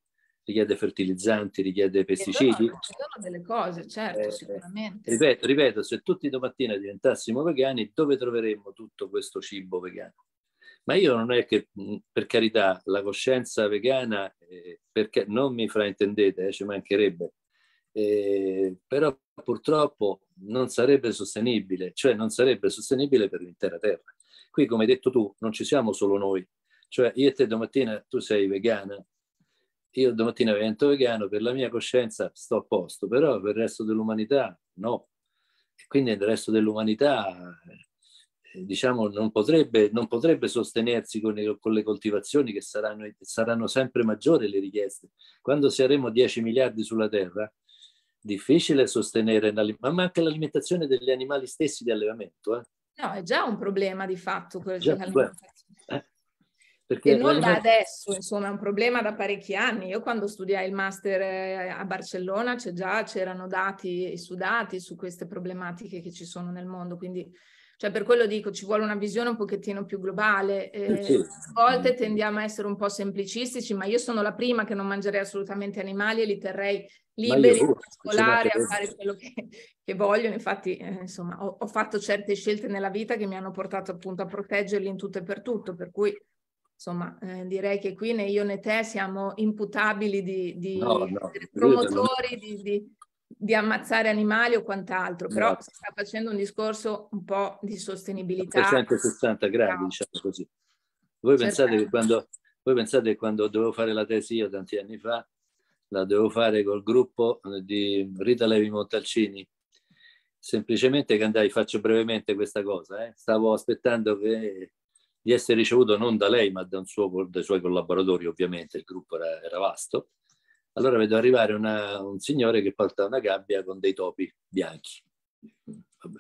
richiede fertilizzanti, richiede pesticidi. Ci sono delle cose, certo, eh, sicuramente. Ripeto, ripeto, se tutti domattina diventassimo vegani, dove troveremmo tutto questo cibo vegano? Ma io non è che, per carità, la coscienza vegana, eh, perché, non mi fraintendete, eh, ci mancherebbe, eh, però purtroppo non sarebbe sostenibile, cioè non sarebbe sostenibile per l'intera Terra. Qui, come hai detto tu, non ci siamo solo noi, cioè io e te domattina tu sei vegana, io domattina divento vegano, per la mia coscienza sto a posto, però per il resto dell'umanità no. E quindi il resto dell'umanità eh, diciamo, non, potrebbe, non potrebbe sostenersi con le, con le coltivazioni che saranno, saranno, sempre maggiori le richieste. Quando saremo 10 miliardi sulla Terra, difficile sostenere, ma manca l'alimentazione degli animali stessi di allevamento. Eh. No, è già un problema di fatto quello dell'alimentazione. Perché e non da adesso, insomma, è un problema da parecchi anni. Io quando studiai il master eh, a Barcellona già, c'erano dati e su dati su queste problematiche che ci sono nel mondo, quindi cioè per quello dico ci vuole una visione un pochettino più globale. Eh, eh, sì. A volte tendiamo a essere un po' semplicistici, ma io sono la prima che non mangerei assolutamente animali e li terrei liberi io, scolari a fare quello che, che vogliono. Infatti, eh, insomma, ho, ho, fatto certe scelte nella vita che mi hanno portato appunto a proteggerli in tutto e per tutto, per cui insomma, eh, direi che qui né io né te siamo imputabili di, di no, no, promotori di, di, di, ammazzare animali o quant'altro, però no. Esatto. si sta facendo un discorso un po' di sostenibilità. 360 gradi, esatto. diciamo così. Voi pensate, che quando, voi pensate che quando dovevo fare la tesi io tanti anni fa, la dovevo fare col gruppo eh, di Rita Levi Montalcini, semplicemente che andai, faccio brevemente questa cosa, eh, stavo aspettando che di essere ricevuto non da lei ma da suo, dai suoi collaboratori, ovviamente il gruppo era, era vasto. Allora vedo arrivare una, un signore che porta una gabbia con dei topi bianchi. Vabbè.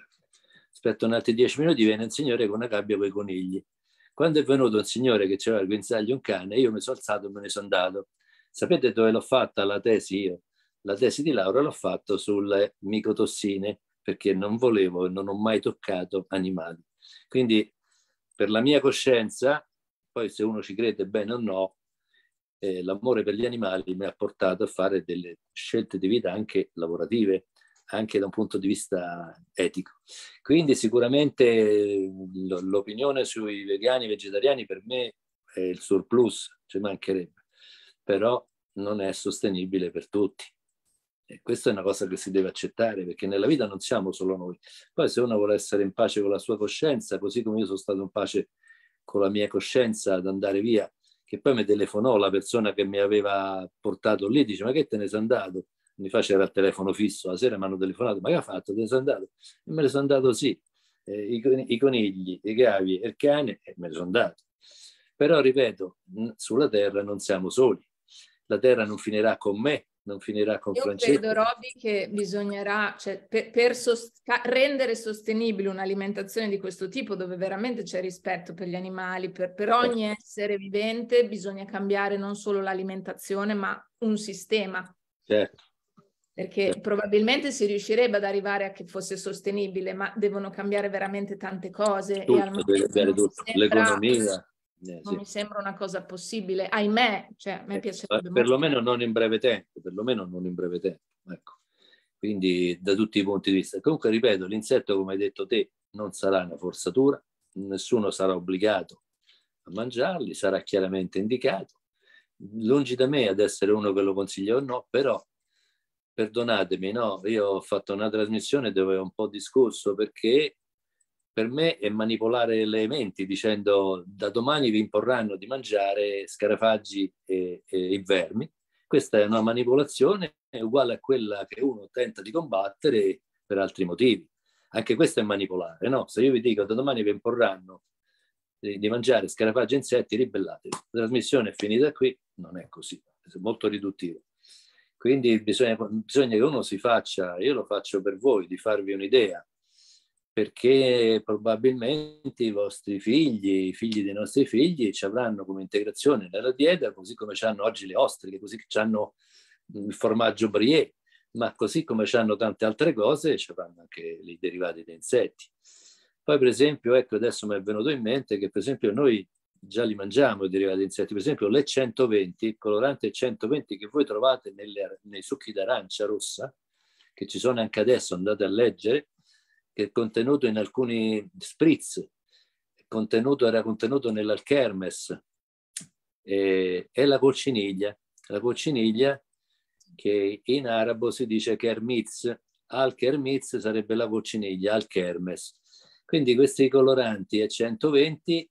Aspetto un altro dieci minuti, viene un signore con una gabbia con i conigli. Quando è venuto un signore che aveva il guinzaglio un cane, io mi sono alzato e me ne sono andato. Sapete dove l'ho fatta la tesi io? La tesi di Laura l'ho fatta sulle micotossine perché non volevo e non ho mai toccato animali. Quindi per la mia coscienza, poi se uno ci crede bene o no, eh, l'amore per gli animali mi ha portato a fare delle scelte di vita anche lavorative, anche da un punto di vista etico. Quindi sicuramente eh, l'opinione sui vegani e vegetariani per me è il surplus, ci mancherebbe, però non è sostenibile per tutti. E questa è una cosa che si deve accettare perché nella vita non siamo solo noi. Poi se uno vuole essere in pace con la sua coscienza, così come io sono stato in pace con la mia coscienza ad andare via, che poi mi telefonò la persona che mi aveva portato lì, dice ma che te ne sei andato? Mi faceva il telefono fisso, la sera mi hanno telefonato, ma che ha fatto? Te ne sei andato? E me ne sono andato sì, eh, i, i, conigli, i gavi e il cane, e me ne sono andato. Però ripeto, sulla terra non siamo soli, la terra non finirà con me, non finirà con Io Francesco. credo, Robby, che bisognerà, cioè, per, per sost- rendere sostenibile un'alimentazione di questo tipo, dove veramente c'è rispetto per gli animali, per, per ogni essere vivente, bisogna cambiare non solo l'alimentazione, ma un sistema. Certo. Perché certo. probabilmente si riuscirebbe ad arrivare a che fosse sostenibile, ma devono cambiare veramente tante cose. Tutto, e al deve cambiare tutto. L'economia, eh, non sì. mi sembra una cosa possibile, ahimè, cioè, a me eh, piacerebbe eh, Perlomeno non in breve tempo, perlomeno non in breve tempo, ecco. Quindi da tutti i punti di vista. Comunque, ripeto, l'insetto, come hai detto te, non sarà una forzatura, nessuno sarà obbligato a mangiarli, sarà chiaramente indicato. Lungi da me ad essere uno che lo consiglia o no, però perdonatemi, no? io ho fatto una trasmissione dove ho un po' discorso perché per me è manipolare le menti dicendo da domani vi imporranno di mangiare scarafaggi e, e vermi. Questa è una manipolazione uguale a quella che uno tenta di combattere per altri motivi. Anche questo è manipolare, no? Se io vi dico da domani vi imporranno di, di mangiare scarafaggi e insetti, ribellatevi. La trasmissione è finita qui, non è così, è molto riduttivo. Quindi bisogna, bisogna che uno si faccia, io lo faccio per voi, di farvi un'idea perché probabilmente i vostri figli, i figli dei nostri figli, ci avranno come integrazione nella dieta, così come ci hanno oggi le ostriche, così ci hanno mm, il formaggio brie, ma così come ci hanno tante altre cose, ci avranno anche i derivati da insetti. Poi, per esempio, ecco, adesso mi è venuto in mente che, per esempio, noi già li mangiamo i derivati da insetti, per esempio le 120, il colorante 120 che voi trovate nelle, nei succhi d'arancia rossa, che ci sono anche adesso, andate a leggere, che è contenuto in alcuni spritz, contenuto, era contenuto nell'alchermes, e, è la cocciniglia. La cocciniglia che in arabo si dice kermitz, al-kermitz sarebbe la cocciniglia, al-kermes. Quindi questi coloranti e 120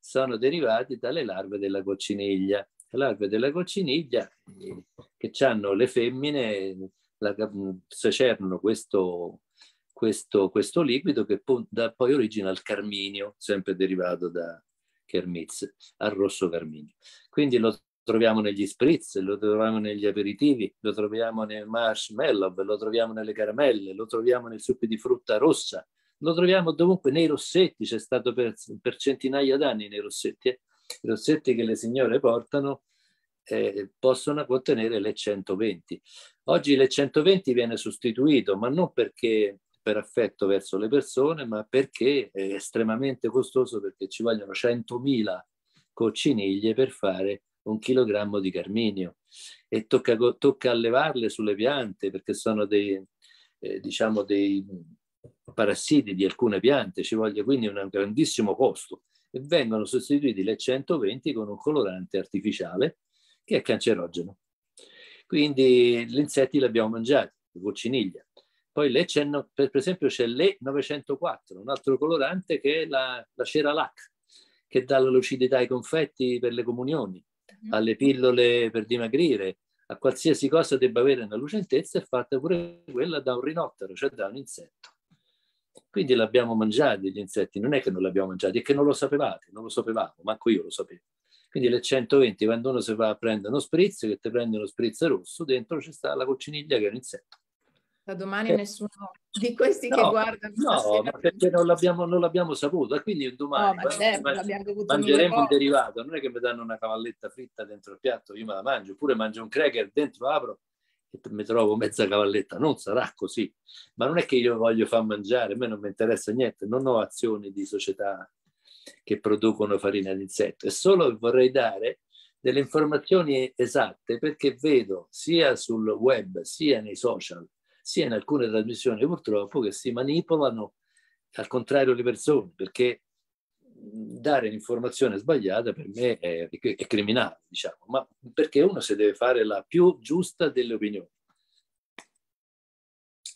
sono derivati dalle larve della cocciniglia. Le larve della cocciniglia eh, che hanno le femmine, la, secernono questo questo, questo liquido che dà poi origine al carminio, sempre derivato da Kermitz, al rosso carminio. Quindi lo troviamo negli spritz, lo troviamo negli aperitivi, lo troviamo nel marshmallow, lo troviamo nelle caramelle, lo troviamo nei succhi di frutta rossa, lo troviamo dovunque, nei rossetti, c'è stato per, per centinaia d'anni nei rossetti. Eh? I rossetti che le signore portano eh, possono contenere le 120. Oggi le 120 viene sostituito, ma non perché per affetto verso le persone, ma perché è estremamente costoso perché ci vogliono 100.000 cocciniglie per fare un chilogrammo di carminio e tocca, tocca allevarle sulle piante perché sono dei, eh, diciamo dei parassiti di alcune piante, ci voglia quindi un grandissimo costo e vengono sostituiti le 120 con un colorante artificiale che è cancerogeno. Quindi gli insetti li abbiamo mangiati, le cocciniglie. Poi le c'è, per esempio c'è le 904, un altro colorante che è la, la cera lac, che dà la lucidità ai confetti per le comunioni, mhm. alle pillole per dimagrire, a qualsiasi cosa debba avere una lucentezza è fatta pure quella da un rinottero, cioè da un insetto. Quindi l'abbiamo mangiato gli insetti, non è che non l'abbiamo mangiato, è che non lo sapevate, non lo sapevamo, manco io lo sapevo. Quindi le 120, quando uno si va a prendere uno spritz, che ti prende uno spritz rosso, dentro ci sta la cocciniglia che è un insetto. Da domani eh, nessuno di questi no, che guardano. No, ma perché non l'abbiamo, non l'abbiamo saputo, quindi domani no, oh, certo, eh, mangeremo un derivato, non è che mi danno una cavalletta fritta dentro il piatto, io me la mangio, oppure mangio un cracker, dentro apro e mi trovo mezza cavalletta, non sarà così, ma non è che io voglio far mangiare, a me non mi interessa niente, non ho azioni di società che producono farina d'insetto, è solo vorrei dare delle informazioni esatte perché vedo sia sul web sia nei social sia in alcune trasmissioni purtroppo che si manipolano al contrario le persone, perché dare l'informazione sbagliata per me è, è criminale, diciamo, ma perché uno si deve fare la più giusta delle opinioni.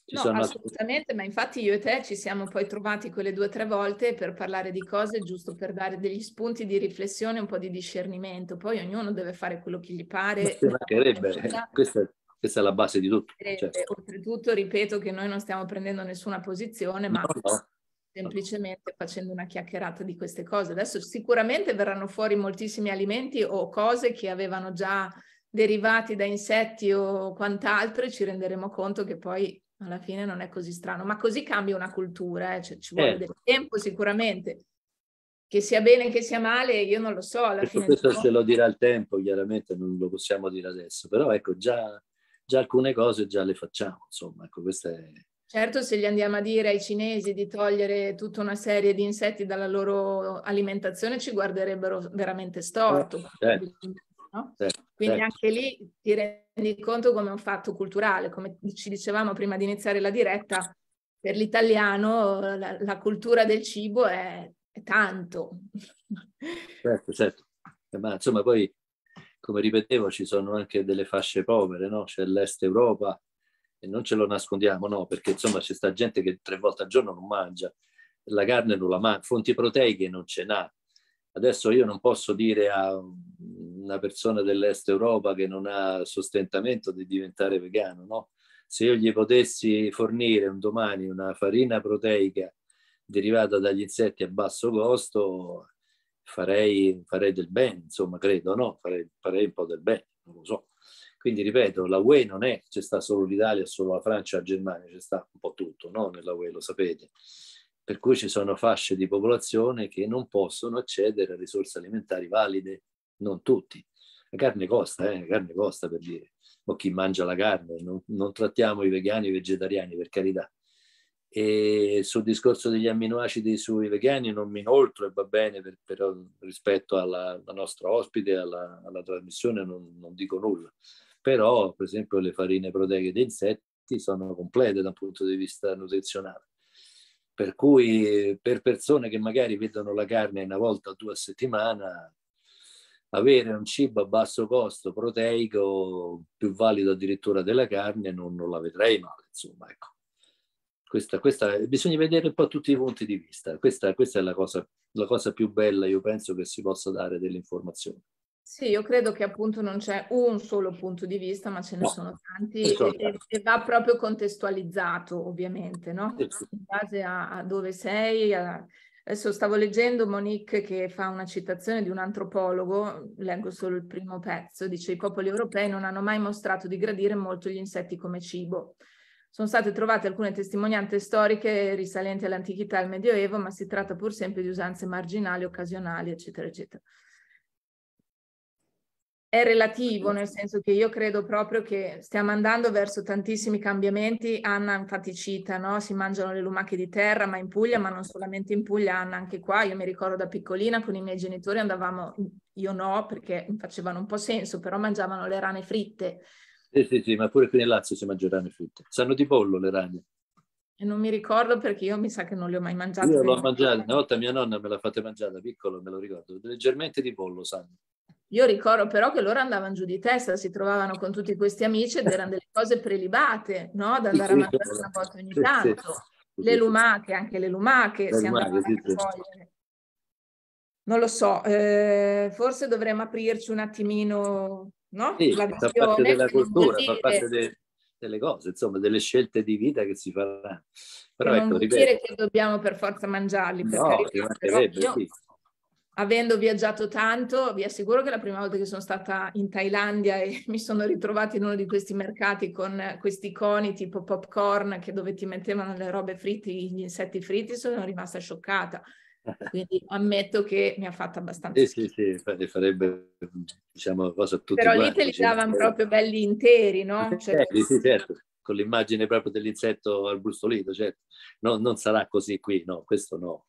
Ci no, assolutamente, altri... ma infatti io e te ci siamo poi trovati quelle due o tre volte per parlare di cose giusto per dare degli spunti di riflessione, un po' di discernimento. Poi ognuno deve fare quello che gli pare. Ma mancherebbe, eh, questa questa è la base di tutto. Eh, certo. Oltretutto, ripeto che noi non stiamo prendendo nessuna posizione, ma no, no. semplicemente facendo una chiacchierata di queste cose. Adesso sicuramente verranno fuori moltissimi alimenti o cose che avevano già derivati da insetti o quant'altro e ci renderemo conto che poi alla fine non è così strano, ma così cambia una cultura, eh? cioè, ci vuole eh. del tempo sicuramente. Che sia bene che sia male, io non lo so. Alla fine questo se lo dirà il tempo, chiaramente non lo possiamo dire adesso, però ecco già già alcune cose già le facciamo, insomma, ecco, questa è... Certo, se gli andiamo a dire ai cinesi di togliere tutta una serie di insetti dalla loro alimentazione, ci guarderebbero veramente storto. Eh, certo. No? Certo, Quindi certo. anche lì ti rendi conto come un fatto culturale, come ci dicevamo prima di iniziare la diretta, per l'italiano la, la cultura del cibo è, è tanto. Certo, certo. Eh, ma insomma poi come ripetevo, ci sono anche delle fasce povere, no? C'è l'Est Europa e non ce lo nascondiamo, no, perché insomma c'è sta gente che tre volte al giorno non mangia, la carne non la mangia, fonti proteiche non ce n'ha. Adesso io non posso dire a una persona dell'Est Europa che non ha sostentamento di diventare vegano, no? Se io gli potessi fornire un domani una farina proteica derivata dagli insetti a basso costo, farei, farei del bene, insomma, credo, no? Farei, farei, un po' del bene, non lo so. Quindi ripeto, la UE non è c'è sta solo l'Italia, solo la Francia, la Germania, c'è sta un po' tutto, no? Nella UE lo sapete. Per cui ci sono fasce di popolazione che non possono accedere a risorse alimentari valide, non tutti. La carne costa, eh? la carne costa per dire, o chi mangia la carne, non, non trattiamo i vegani e i vegetariani per carità, e sul discorso degli amminoacidi sui vegani non mi inoltre e va bene, per, però rispetto alla, alla nostra ospite, alla, alla trasmissione non, non, dico nulla. Però, per esempio, le farine proteiche di insetti sono complete da un punto di vista nutrizionale. Per cui per persone che magari vedono la carne una volta o due a settimana, avere un cibo a basso costo proteico più valido addirittura della carne non, non la vedrei male, insomma, ecco. Questa, questa, bisogna vedere un po' tutti i punti di vista. Questa, questa è la cosa, la cosa, più bella, io penso, che si possa dare delle informazioni. Sì, io credo che appunto non c'è un solo punto di vista, ma ce ne no, sono tanti e, e, va proprio contestualizzato, ovviamente, no? In base a, a dove sei. A... Adesso stavo leggendo Monique che fa una citazione di un antropologo, leggo solo il primo pezzo, dice i popoli europei non hanno mai mostrato di gradire molto gli insetti come cibo sono state trovate alcune testimonianze storiche risalenti all'antichità e al Medioevo, ma si tratta pur sempre di usanze marginali, occasionali, eccetera, eccetera. È relativo, nel senso che io credo proprio che stiamo andando verso tantissimi cambiamenti. Anna infatti cita, no? si mangiano le lumache di terra, ma in Puglia, ma non solamente in Puglia, Anna anche qua. Io mi ricordo da piccolina con i miei genitori andavamo, io no, perché facevano un po' senso, però mangiavano le rane fritte sì, sì, sì, ma pure qui nel Lazio si mangia rane fritte. Sanno di pollo le rane. E non mi ricordo perché io mi sa che non le ho mai mangiate. Io l'ho mangiata, una volta mia nonna me l'ha fatta mangiare da piccolo, me lo ricordo, leggermente di pollo, sanno. Io ricordo però che loro andavano giù di testa, si trovavano con tutti questi amici ed erano delle cose prelibate, no? Da andare a mangiare una volta ogni tanto. Le lumache, anche le lumache, le si andavano sì, a cogliere. Non lo so, eh, forse dovremmo aprirci un attimino no? Sì, la fa parte della cultura, fa parte de, delle cose, insomma, delle scelte di vita che si faranno. Però ecco, non vuol ripeto, dire che dobbiamo per forza mangiarli, per no, carità, avendo viaggiato tanto, vi assicuro che la prima volta che sono stata in Thailandia e [laughs] mi sono ritrovata in uno di questi mercati con questi coni tipo popcorn che dove ti mettevano le robe fritte, gli insetti fritti, sono rimasta scioccata. Quindi ammetto che mi ha fatto abbastanza. Sì, sì, sì, farebbe, diciamo, cosa tutti Però lì te li diciamo, davano eh. proprio belli interi, no? Eh, cioè... sì, sì, certo, con l'immagine proprio dell'insetto arbustolito, certo. No, non sarà così qui, no, questo no.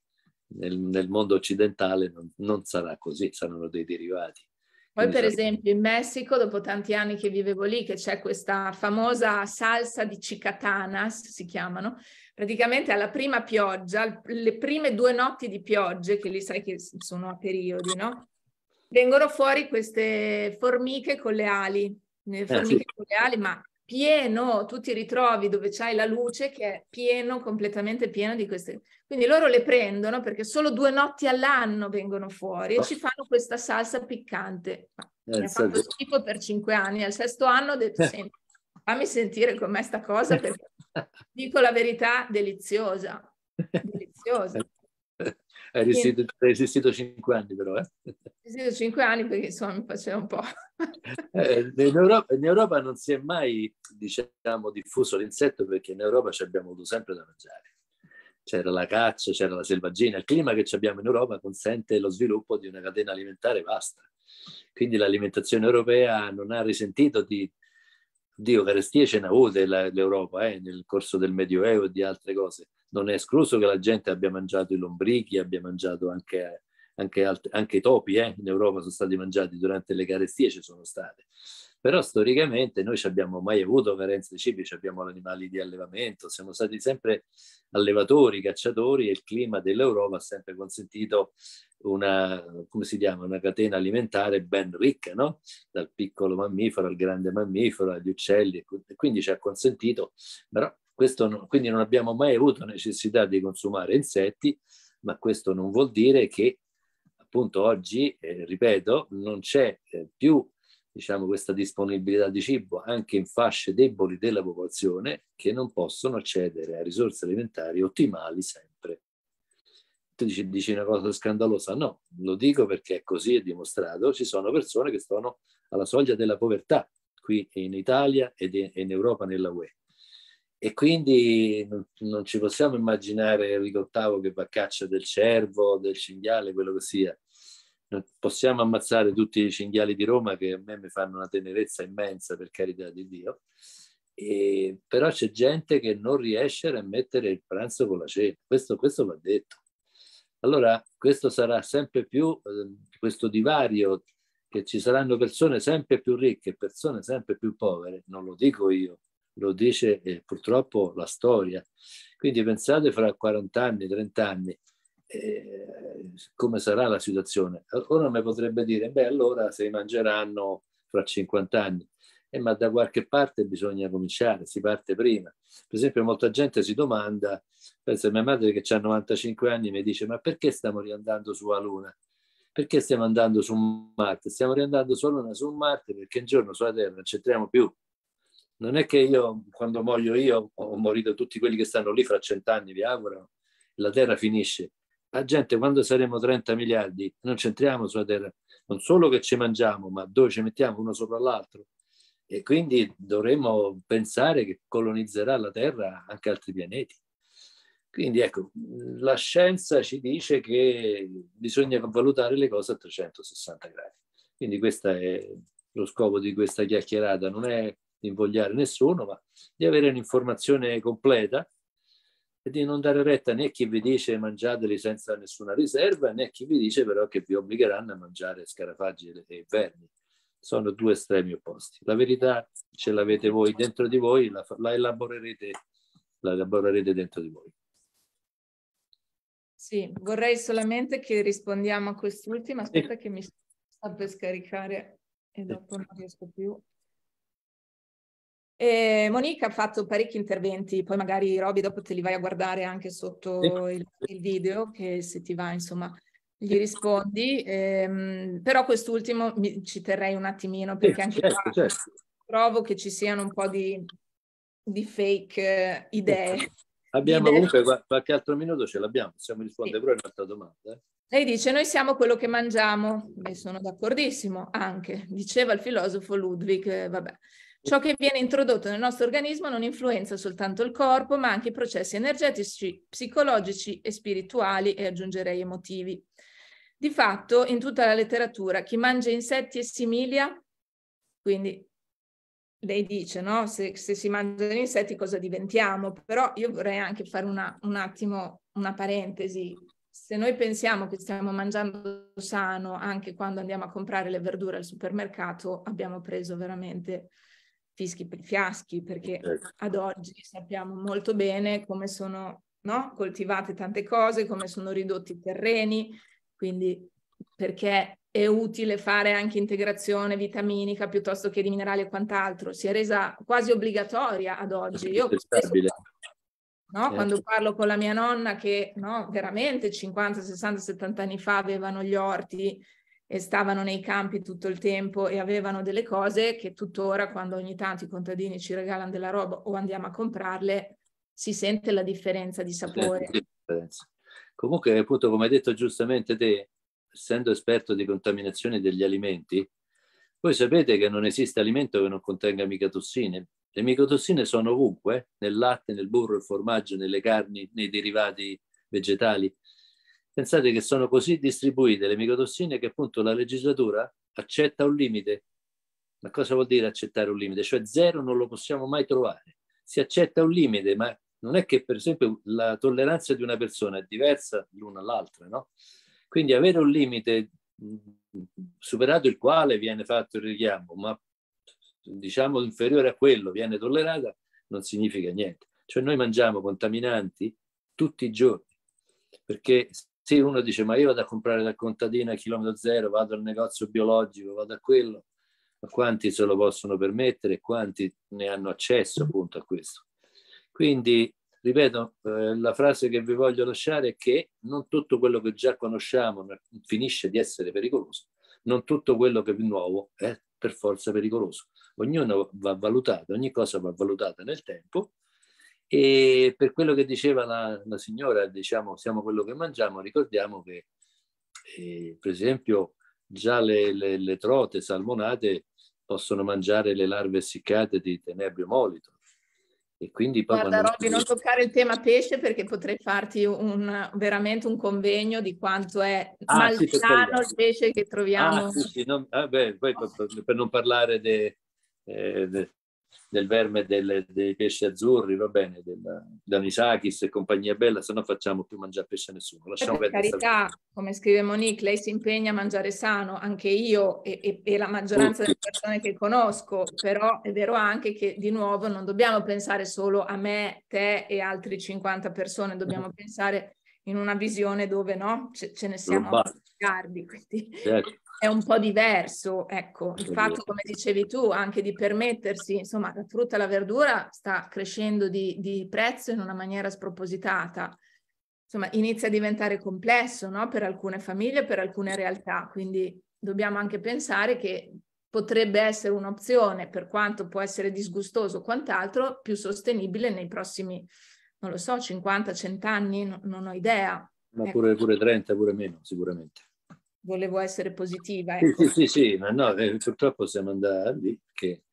Nel, nel mondo occidentale non, non, sarà così, saranno dei derivati. Poi per esempio in Messico, dopo tanti anni che vivevo lì, che c'è questa famosa salsa di cicatanas, si chiamano, praticamente alla prima pioggia, le prime due notti di piogge, che lì sai che sono a periodi, no? Vengono fuori queste formiche con le ali, eh, formiche sì. con le ali, ma pieno, tu ti ritrovi dove c'hai la luce che è pieno, completamente pieno di queste. Quindi loro le prendono perché solo due notti all'anno vengono fuori e ci ah. fanno questa salsa piccante. Ma, eh, mi ha fatto schifo per cinque anni, al sesto anno ho detto eh. sempre fammi sentire con me sta cosa [laughs] perché dico la verità, deliziosa, deliziosa. [laughs] Hai resistito, hai resistito, cinque anni però, eh? Hai [laughs] resistito cinque anni perché insomma mi faceva un po'. Eh, eh, in, Europa, in, Europa, non si è mai, diciamo, diffuso l'insetto perché in Europa ci abbiamo avuto sempre da mangiare. C'era la caccia, c'era la selvaggina. Il clima che abbiamo in Europa consente lo sviluppo di una catena alimentare vasta. Quindi l'alimentazione europea non ha risentito di Dio, carestie ce n'ha avute l'Europa eh, nel corso del Medioevo e di altre cose. Non è escluso che la gente abbia mangiato i lombrichi, abbia mangiato anche, anche, alt- anche i topi, eh. in Europa sono stati mangiati durante le carestie, ci sono state. Però storicamente noi abbiamo mai avuto carenze di cibi, abbiamo animali di allevamento, siamo stati sempre allevatori, cacciatori e il clima dell'Europa ha sempre consentito una, chiama, una catena alimentare ben ricca, no? dal piccolo mammifero al grande mammifero, agli uccelli, e quindi ci ha consentito, però questo, non, quindi non abbiamo mai avuto necessità di consumare insetti, ma questo non vuol dire che appunto oggi, eh, ripeto, non c'è eh, più diciamo, questa disponibilità di cibo anche in fasce deboli della popolazione che non possono accedere a risorse alimentari ottimali sempre. Tu dici, dici una cosa scandalosa? No, lo dico perché è così, è dimostrato, ci sono persone che sono alla soglia della povertà qui in Italia e in Europa nella UE. E quindi non ci possiamo immaginare Ricottavo che va a caccia del cervo, del cinghiale, quello che sia possiamo ammazzare tutti i cinghiali di Roma che a me mi fanno una tenerezza immensa, per carità di Dio, e, però c'è gente che non riesce a mettere il pranzo con la cena, questo, questo va detto. Allora, questo sarà sempre più, eh, questo divario che ci saranno persone sempre più ricche e persone sempre più povere, non lo dico io, lo dice eh, purtroppo la storia. Quindi pensate fra 40 anni, 30 anni, eh, come sarà la situazione. Ora mi potrebbe dire, beh allora se mangeranno fra 50 anni, eh, ma da qualche parte bisogna cominciare, si parte prima. Per esempio molta gente si domanda, penso a mia madre che ha 95 anni mi dice, ma perché stiamo riandando sulla Luna? Perché stiamo andando su Marte? Stiamo riandando sulla Luna su Marte perché un giorno sulla Terra non c'entriamo più non è che io, quando muoio io, ho morito tutti quelli che stanno lì fra cent'anni, vi auguro, la terra finisce la gente quando saremo 30 miliardi non centriamo sulla terra, non solo che ci mangiamo, ma dove ci mettiamo uno sopra l'altro. E quindi dovremmo pensare che colonizzerà la terra anche altri pianeti. Quindi ecco, la scienza ci dice che bisogna valutare le cose a 360 gradi. Quindi questo è lo scopo di questa chiacchierata, non è invogliare nessuno, ma di avere un'informazione completa e di non dare retta né a chi vi dice mangiateli senza nessuna riserva né a chi vi dice però che vi obbligheranno a mangiare scarafaggi e vermi. Sono due estremi opposti. La verità ce l'avete voi dentro di voi, la, la, elaborerete, la elaborerete dentro di voi. Sì, vorrei solamente che rispondiamo a quest'ultima. Aspetta sì. che mi sta per scaricare e dopo non riesco più. E Monica ha fatto parecchi interventi, poi magari Roby dopo te li vai a guardare anche sotto il, il video, che se ti va insomma gli rispondi, ehm, però quest'ultimo mi, ci terrei un attimino perché anche certo, qua certo. trovo che ci siano un po' di, di fake eh, idee. [laughs] Abbiamo idee. comunque qualche altro minuto, ce l'abbiamo, possiamo rispondere sì. però a un'altra domanda. Eh? Lei dice, noi siamo quello che mangiamo, e sono d'accordissimo anche, diceva il filosofo Ludwig, eh, vabbè. Ciò che viene introdotto nel nostro organismo non influenza soltanto il corpo, ma anche i processi energetici, psicologici e spirituali e aggiungerei emotivi. Di fatto, in tutta la letteratura, chi mangia insetti e similia, quindi lei dice, no? Se, se si mangiano insetti cosa diventiamo? Però io vorrei anche fare una, un attimo una parentesi. Se noi pensiamo che stiamo mangiando sano anche quando andiamo a comprare le verdure al supermercato, abbiamo preso veramente fischi per fiaschi, perché ad oggi sappiamo molto bene come sono no? coltivate tante cose, come sono ridotti i terreni, quindi perché è utile fare anche integrazione vitaminica piuttosto che di minerali e quant'altro, si è resa quasi obbligatoria ad oggi. Io spesso, no? certo. quando parlo con la mia nonna che no, veramente 50, 60, 70 anni fa avevano gli orti e stavano nei campi tutto il tempo e avevano delle cose che tuttora quando ogni tanto i contadini ci regalano della roba o andiamo a comprarle si sente la differenza di sapore. Comunque appunto come hai detto giustamente te, essendo esperto di contaminazione degli alimenti, voi sapete che non esiste alimento che non contenga micotossine. Le micotossine sono ovunque, nel latte, nel burro, nel formaggio, nelle carni, nei derivati vegetali. Pensate che sono così distribuite le micotossine che appunto la legislatura accetta un limite. Ma cosa vuol dire accettare un limite? Cioè zero non lo possiamo mai trovare. Si accetta un limite, ma non è che per esempio la tolleranza di una persona è diversa l'una all'altra, no? Quindi avere un limite superato il quale viene fatto il richiamo, ma diciamo inferiore a quello viene tollerata, non significa niente. Cioè noi mangiamo contaminanti tutti i giorni, perché sì, uno dice, ma io vado a comprare da contadina a chilometro zero, vado al negozio biologico, vado a quello, ma quanti se lo possono permettere e quanti ne hanno accesso appunto a questo. Quindi, ripeto, eh, la frase che vi voglio lasciare è che non tutto quello che già conosciamo finisce di essere pericoloso, non tutto quello che è nuovo è per forza pericoloso. Ognuno va valutato, ogni cosa va valutata nel tempo e per quello che diceva la, la signora, diciamo, siamo quello che mangiamo, ricordiamo che, eh, per esempio, già le, le, le, trote salmonate possono mangiare le larve essiccate di tenebrio molito. E quindi Guarda non... Robby, non toccare il tema pesce perché potrei farti un, veramente un convegno di quanto è ah, malsano sì, il pesce che troviamo. Ah, sì, sì, no, ah, beh, poi, per, per, non parlare de, eh, de, del verme del, dei pesci azzurri, va bene, della, Danisakis e compagnia bella, se no facciamo più mangiare pesce a nessuno. Lasciamo per carità, come scrive Monique, lei si impegna a mangiare sano, anche io e, e, e la maggioranza delle persone che conosco, però è vero anche che di nuovo non dobbiamo pensare solo a me, te e altri 50 persone, dobbiamo [laughs] pensare in una visione dove no, ce, ce ne siamo miliardi, quindi certo è un po' diverso, ecco, il fatto, come dicevi tu, anche di permettersi, insomma, la frutta e la verdura sta crescendo di, di prezzo in una maniera spropositata. Insomma, inizia a diventare complesso, no? Per alcune famiglie, per alcune realtà, quindi dobbiamo anche pensare che potrebbe essere un'opzione, per quanto può essere disgustoso o quant'altro, più sostenibile nei prossimi, non lo so, 50, 100 anni, non, non ho idea. Ma ecco. pure 30, pure meno, sicuramente volevo essere positiva. Ecco. Sì, sì, sì, ma no, eh, purtroppo siamo andati perché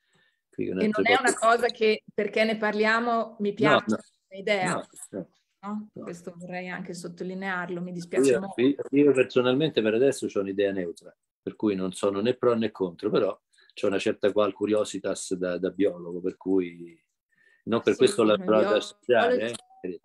qui un e non è una cosa che perché ne parliamo mi piace no, no, idea. No, no, Questo vorrei anche sottolinearlo, mi dispiace io, molto. Io personalmente per adesso ho un'idea neutra, per cui non sono né pro né contro, però c'è una certa qual curiositas da, da biologo, per cui non per questo la biologo, mhm, sociale, eh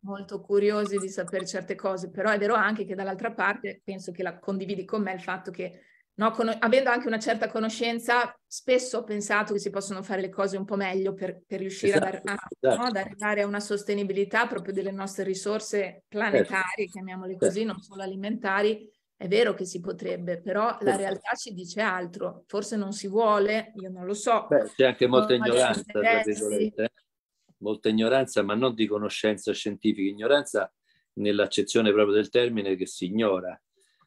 molto curiosi di sapere certe cose, però è vero anche che dall'altra parte penso che la condividi con me il fatto che no, con, avendo anche una certa conoscenza, spesso ho pensato che si possono fare le cose un po' meglio per, per riuscire esatto, ad, ar- esatto. no, ad, esatto. arrivare a una sostenibilità proprio delle nostre risorse certo. planetarie, certo. chiamiamole così, certo. non solo alimentari. È vero che si potrebbe, però la certo. realtà ci dice altro. Forse non si vuole, io non lo so. Beh, c'è anche molta ignoranza, tra virgolette. Eh molta ignoranza, ma non di conoscenza scientifica, ignoranza nell'accezione proprio del termine che si ignora.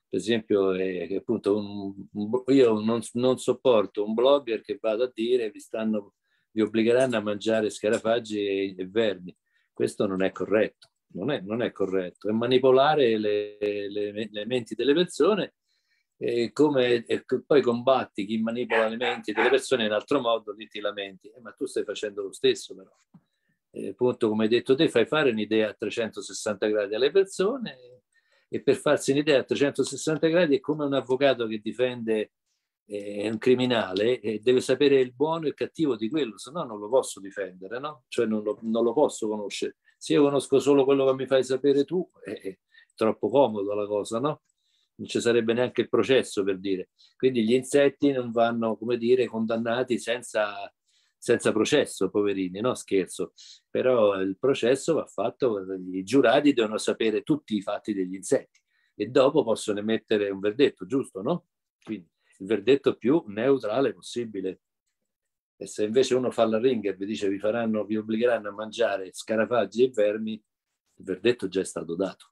Per esempio, eh, appunto un, un, io non, non, sopporto un blogger che vada a dire vi, stanno, vi obbligheranno a mangiare scarafaggi e, e vermi. Questo non è corretto, non è, non è corretto. È manipolare le, le, le menti delle persone e come e poi combatti chi manipola le menti delle persone in altro modo, lì ti lamenti, eh, ma tu stai facendo lo stesso però eh, appunto come hai detto te, fai fare un'idea a 360 gradi alle persone e per farsi un'idea a 360 gradi è come un avvocato che difende eh, un criminale e deve sapere il buono e il cattivo di quello, se no non lo posso difendere, no? cioè non lo, non lo posso conoscere. Se io conosco solo quello che mi fai sapere tu, è, eh, eh, è troppo comodo la cosa, no? non ci sarebbe neanche il processo per dire. Quindi gli insetti non vanno, come dire, condannati senza senza processo, poverini, no scherzo, però il processo va fatto, i giurati devono sapere tutti i fatti degli insetti e dopo possono emettere un verdetto, giusto, no? Quindi il verdetto più neutrale possibile. E se invece uno fa la ringa e vi dice vi, faranno, vi obbligheranno a mangiare scarafaggi e vermi, il verdetto già è stato dato.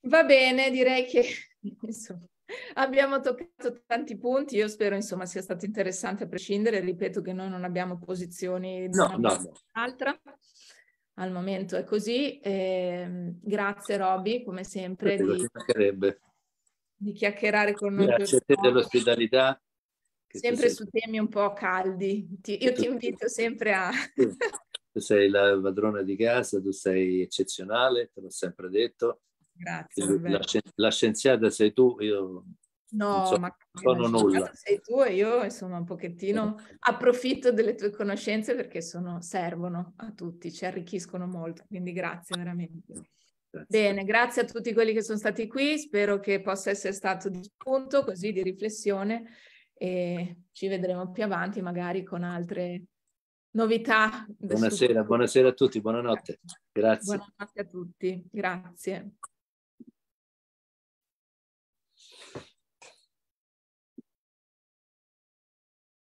Va bene, direi che [laughs] insomma, Abbiamo toccato tanti punti, io spero insomma sia stato interessante a prescindere, ripeto che noi non abbiamo posizioni no, no, no. altra, al momento è così. Eh, grazie Roby, come sempre, di, di, chiacchierare con noi. Grazie a te dell'ospitalità. Sempre su temi un po' caldi, ti, io ti invito sempre a... tu sei la padrona di casa, tu sei eccezionale, te l'ho sempre detto, Grazie. La, la, scienziata sei tu, io no, so, ma sono nulla. Sei tu e io insomma un pochettino [laughs] approfitto delle tue conoscenze perché sono, servono a tutti, ci arricchiscono molto, quindi grazie veramente. Grazie. Bene, grazie a tutti quelli che sono stati qui, spero che possa essere stato di spunto, così di riflessione e ci vedremo più avanti magari con altre novità. Buonasera, buonasera a tutti, buonanotte. Grazie. Buonanotte a tutti, grazie.